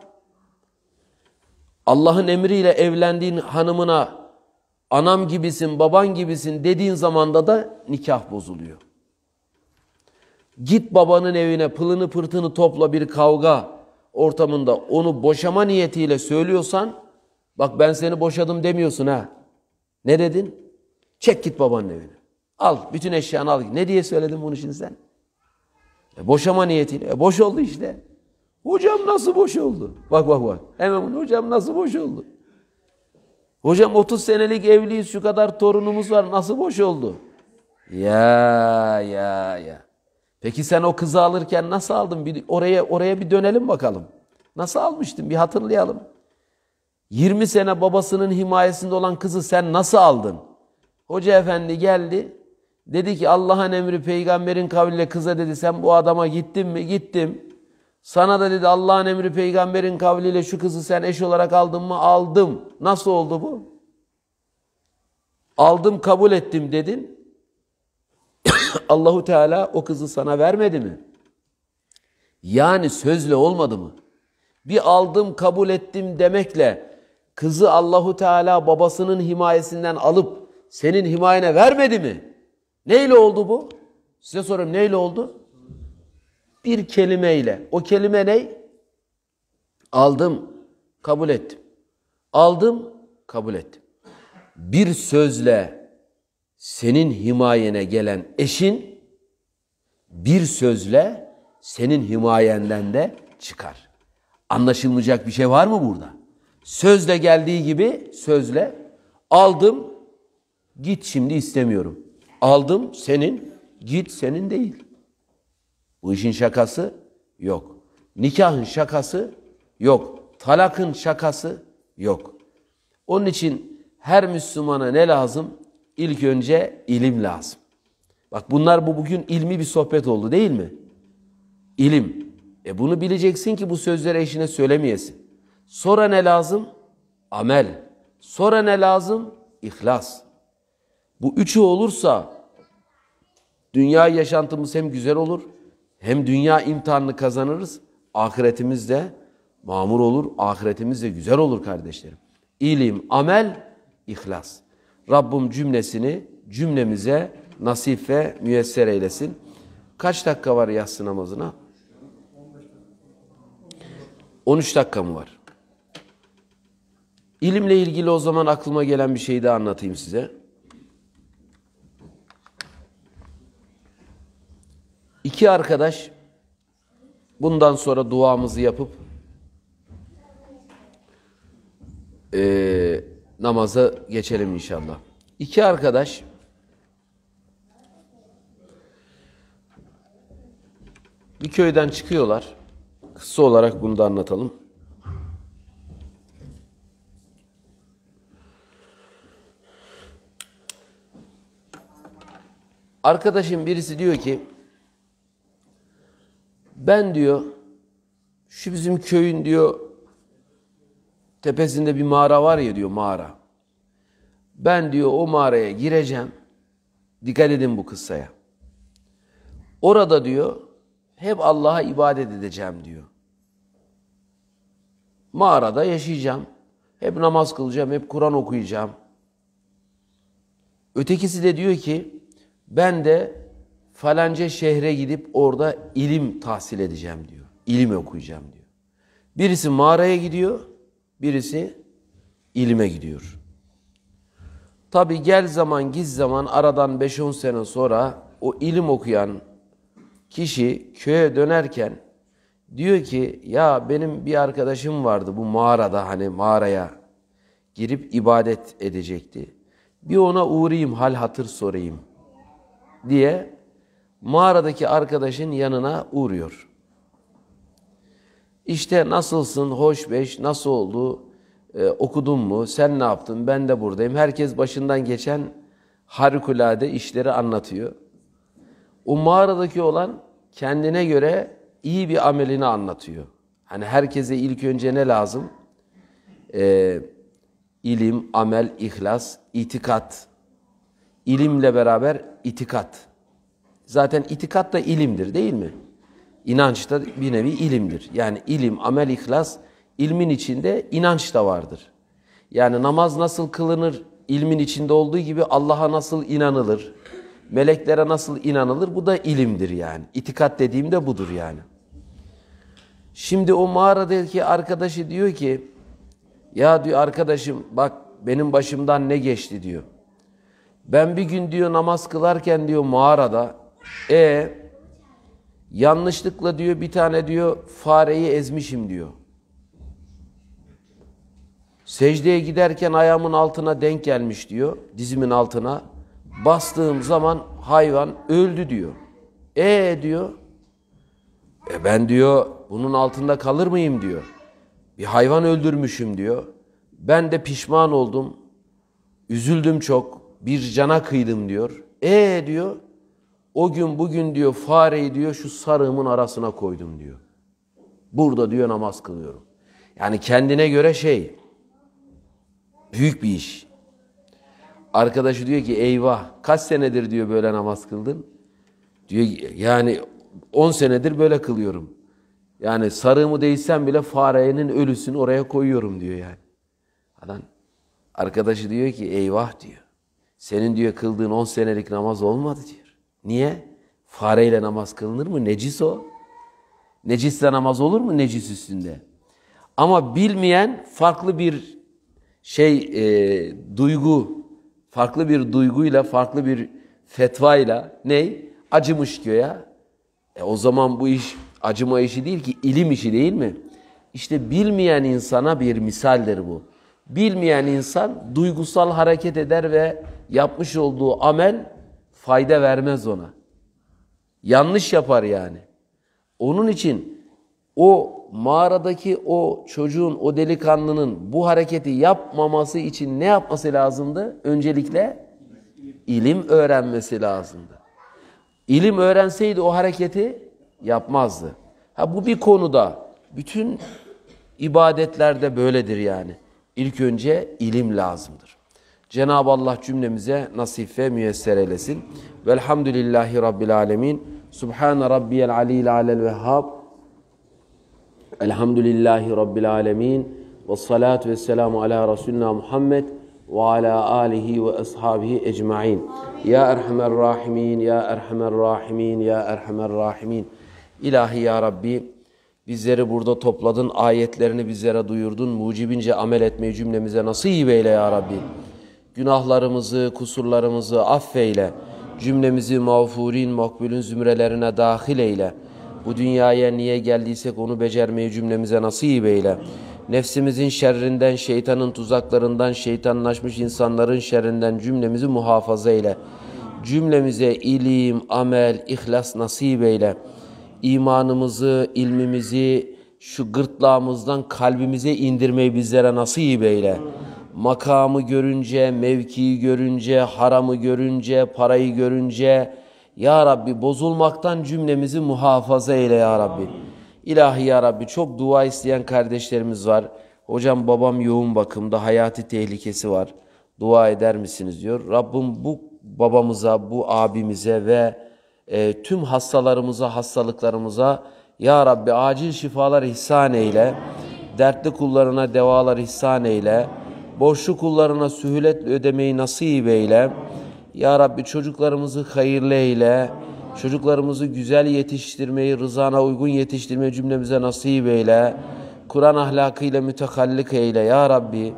Allah'ın emriyle evlendiğin hanımına anam gibisin, baban gibisin dediğin zamanda da nikah bozuluyor. Git babanın evine pılını pırtını topla bir kavga ortamında onu boşama niyetiyle söylüyorsan bak ben seni boşadım demiyorsun ha. Ne dedin? Çek git babanın evine. Al bütün eşyanı al. Ne diye söyledin bunu şimdi sen? E boşama niyetini. E boş oldu işte. Hocam nasıl boş oldu? Bak bak bak. Hemen bunu hocam nasıl boş oldu? Hocam 30 senelik evliyiz şu kadar torunumuz var nasıl boş oldu? Ya ya ya. Peki sen o kızı alırken nasıl aldın? Bir, oraya oraya bir dönelim bakalım. Nasıl almıştın bir hatırlayalım. 20 sene babasının himayesinde olan kızı sen nasıl aldın? Hoca efendi geldi. Dedi ki Allah'ın emri peygamberin kavliyle kıza dedi sen bu adama gittin mi? Gittim. Sana da dedi Allah'ın emri peygamberin kavliyle şu kızı sen eş olarak aldın mı? Aldım. Nasıl oldu bu? Aldım kabul ettim dedin. Allahu Teala o kızı sana vermedi mi? Yani sözle olmadı mı? Bir aldım kabul ettim demekle kızı Allahu Teala babasının himayesinden alıp senin himayene vermedi mi? Neyle oldu bu? Size soruyorum neyle oldu? Bir kelimeyle. O kelime ne? Aldım, kabul ettim. Aldım, kabul ettim. Bir sözle senin himayene gelen eşin bir sözle senin himayenden de çıkar. Anlaşılmayacak bir şey var mı burada? Sözle geldiği gibi sözle aldım git şimdi istemiyorum. Aldım senin, git senin değil. Bu işin şakası yok. Nikahın şakası yok. Talakın şakası yok. Onun için her Müslümana ne lazım? İlk önce ilim lazım. Bak bunlar bu bugün ilmi bir sohbet oldu değil mi? İlim. E bunu bileceksin ki bu sözleri eşine söylemeyesin. Sonra ne lazım? Amel. Sonra ne lazım? İhlas. Bu üçü olursa Dünya yaşantımız hem güzel olur, hem dünya imtihanını kazanırız, ahiretimiz de mamur olur, ahiretimiz de güzel olur kardeşlerim. İlim, amel, ihlas. Rabbim cümlesini cümlemize nasip ve müyesser eylesin. Kaç dakika var yatsı namazına? 13 dakika mı var? İlimle ilgili o zaman aklıma gelen bir şeyi de anlatayım size. İki arkadaş bundan sonra duamızı yapıp e, namaza geçelim inşallah. İki arkadaş bir köyden çıkıyorlar. Kısa olarak bunu da anlatalım. Arkadaşın birisi diyor ki ben diyor şu bizim köyün diyor tepesinde bir mağara var ya diyor mağara. Ben diyor o mağaraya gireceğim. Dikkat edin bu kıssaya. Orada diyor hep Allah'a ibadet edeceğim diyor. Mağarada yaşayacağım. Hep namaz kılacağım, hep Kur'an okuyacağım. Ötekisi de diyor ki ben de falanca şehre gidip orada ilim tahsil edeceğim diyor. İlim okuyacağım diyor. Birisi mağaraya gidiyor, birisi ilime gidiyor. Tabi gel zaman giz zaman aradan 5-10 sene sonra o ilim okuyan kişi köye dönerken diyor ki ya benim bir arkadaşım vardı bu mağarada hani mağaraya girip ibadet edecekti. Bir ona uğrayayım hal hatır sorayım diye mağaradaki arkadaşın yanına uğruyor. İşte nasılsın, hoş beş, nasıl oldu, e, okudun mu, sen ne yaptın, ben de buradayım. Herkes başından geçen harikulade işleri anlatıyor. O mağaradaki olan kendine göre iyi bir amelini anlatıyor. Hani herkese ilk önce ne lazım? Ee, ilim, amel, ihlas, itikat. İlimle beraber itikat. Zaten itikat da ilimdir değil mi? İnanç da bir nevi ilimdir. Yani ilim, amel, ihlas, ilmin içinde inanç da vardır. Yani namaz nasıl kılınır ilmin içinde olduğu gibi Allah'a nasıl inanılır, meleklere nasıl inanılır bu da ilimdir yani. İtikat dediğim de budur yani. Şimdi o mağaradaki arkadaşı diyor ki, ya diyor arkadaşım bak benim başımdan ne geçti diyor. Ben bir gün diyor namaz kılarken diyor mağarada e yanlışlıkla diyor bir tane diyor fareyi ezmişim diyor. Secdeye giderken ayağımın altına denk gelmiş diyor. Dizimin altına. Bastığım zaman hayvan öldü diyor. E diyor. E ben diyor bunun altında kalır mıyım diyor. Bir hayvan öldürmüşüm diyor. Ben de pişman oldum. Üzüldüm çok. Bir cana kıydım diyor. E diyor. O gün bugün diyor fareyi diyor şu sarığımın arasına koydum diyor. Burada diyor namaz kılıyorum. Yani kendine göre şey büyük bir iş. Arkadaşı diyor ki eyvah kaç senedir diyor böyle namaz kıldın? Diyor yani 10 senedir böyle kılıyorum. Yani sarığımı değişsem bile farenin ölüsünü oraya koyuyorum diyor yani. Adam arkadaşı diyor ki eyvah diyor. Senin diyor kıldığın 10 senelik namaz olmadı diyor. Niye? Fareyle namaz kılınır mı? Necis o. Necisle namaz olur mu? Necis üstünde. Ama bilmeyen farklı bir şey, e, duygu, farklı bir duyguyla, farklı bir fetvayla ney? Acımış göya. E o zaman bu iş acıma işi değil ki ilim işi değil mi? İşte bilmeyen insana bir misaldir bu. Bilmeyen insan duygusal hareket eder ve yapmış olduğu amel fayda vermez ona. Yanlış yapar yani. Onun için o mağaradaki o çocuğun, o delikanlının bu hareketi yapmaması için ne yapması lazımdı? Öncelikle ilim öğrenmesi lazımdı. İlim öğrenseydi o hareketi yapmazdı. Ha bu bir konuda bütün ibadetlerde böyledir yani. İlk önce ilim lazımdı. Cenab-ı Allah cümlemize nasip ve müyesser eylesin. Velhamdülillahi Rabbil Alemin. Subhane Rabbiyel Alil Alel Vehhab. Elhamdülillahi Rabbil Alemin. Ve salatu ve selamu ala Resulina Muhammed ve ala alihi ve ashabihi ecmain. Ya Erhamer Rahimin, Ya Erhamer Rahimin, Ya Erhamer Rahimin. İlahi Ya Rabbi, bizleri burada topladın, ayetlerini bizlere duyurdun, mucibince amel etmeyi cümlemize nasip eyle Ya Rabbi. Günahlarımızı, kusurlarımızı affeyle. Cümlemizi mağfurin, makbulün zümrelerine dahil eyle. Bu dünyaya niye geldiysek onu becermeyi cümlemize nasip eyle. Nefsimizin şerrinden, şeytanın tuzaklarından, şeytanlaşmış insanların şerrinden cümlemizi muhafaza eyle. Cümlemize ilim, amel, ihlas nasip eyle. İmanımızı, ilmimizi şu gırtlağımızdan kalbimize indirmeyi bizlere nasip eyle makamı görünce, mevkiyi görünce, haramı görünce, parayı görünce ya Rabbi bozulmaktan cümlemizi muhafaza eyle ya Rabbi. İlahi ya Rabbi çok dua isteyen kardeşlerimiz var. Hocam babam yoğun bakımda hayati tehlikesi var. Dua eder misiniz diyor. Rabbim bu babamıza, bu abimize ve e, tüm hastalarımıza, hastalıklarımıza ya Rabbi acil şifalar ihsan eyle. Dertli kullarına devalar ihsan eyle. Borçlu kullarına sühületle ödemeyi nasip eyle. Ya Rabbi çocuklarımızı hayırlı eyle. Çocuklarımızı güzel yetiştirmeyi, rızana uygun yetiştirmeyi cümlemize nasip eyle. Kur'an ahlakıyla mütekallik eyle ya Rabbi.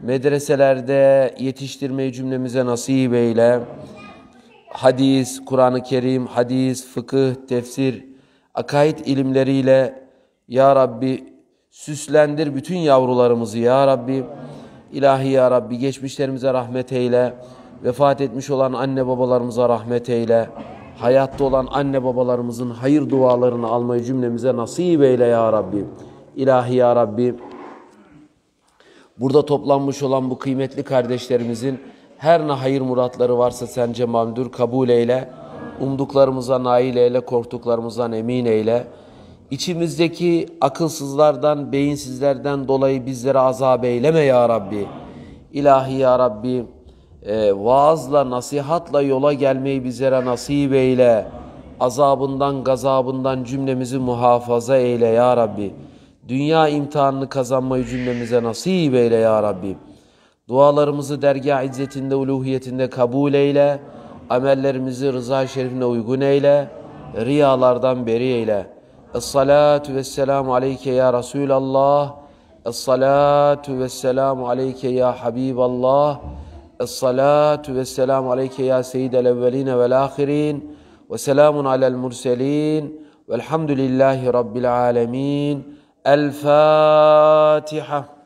Medreselerde yetiştirmeyi cümlemize nasip eyle. Hadis, Kur'an-ı Kerim, hadis, fıkıh, tefsir, akaid ilimleriyle ya Rabbi süslendir bütün yavrularımızı ya Rabbi. İlahi Ya Rabbi geçmişlerimize rahmet eyle. Vefat etmiş olan anne babalarımıza rahmet eyle. Hayatta olan anne babalarımızın hayır dualarını almayı cümlemize nasip eyle Ya Rabbi. İlahi Ya Rabbi burada toplanmış olan bu kıymetli kardeşlerimizin her ne hayır muratları varsa sence mamdur kabul eyle. Umduklarımıza nail eyle, korktuklarımızdan emin eyle. İçimizdeki akılsızlardan, beyinsizlerden dolayı bizlere azap eyleme ya Rabbi. İlahi ya Rabbi, e, vaazla, nasihatla yola gelmeyi bizlere nasip eyle. Azabından, gazabından cümlemizi muhafaza eyle ya Rabbi. Dünya imtihanını kazanmayı cümlemize nasip eyle ya Rabbi. Dualarımızı dergah izzetinde, uluhiyetinde kabul eyle. Amellerimizi rıza şerifine uygun eyle. Riyalardan beri eyle. Es-salatu ve selamu aleyke ya Resulallah. Es-salatu ve selamu aleyke ya Habiballah. Es-salatu ve selamu aleyke ya Seyyidel evveline vel ahirin. Ve selamun alel murselin. Velhamdülillahi Rabbil alemin. El-Fatiha.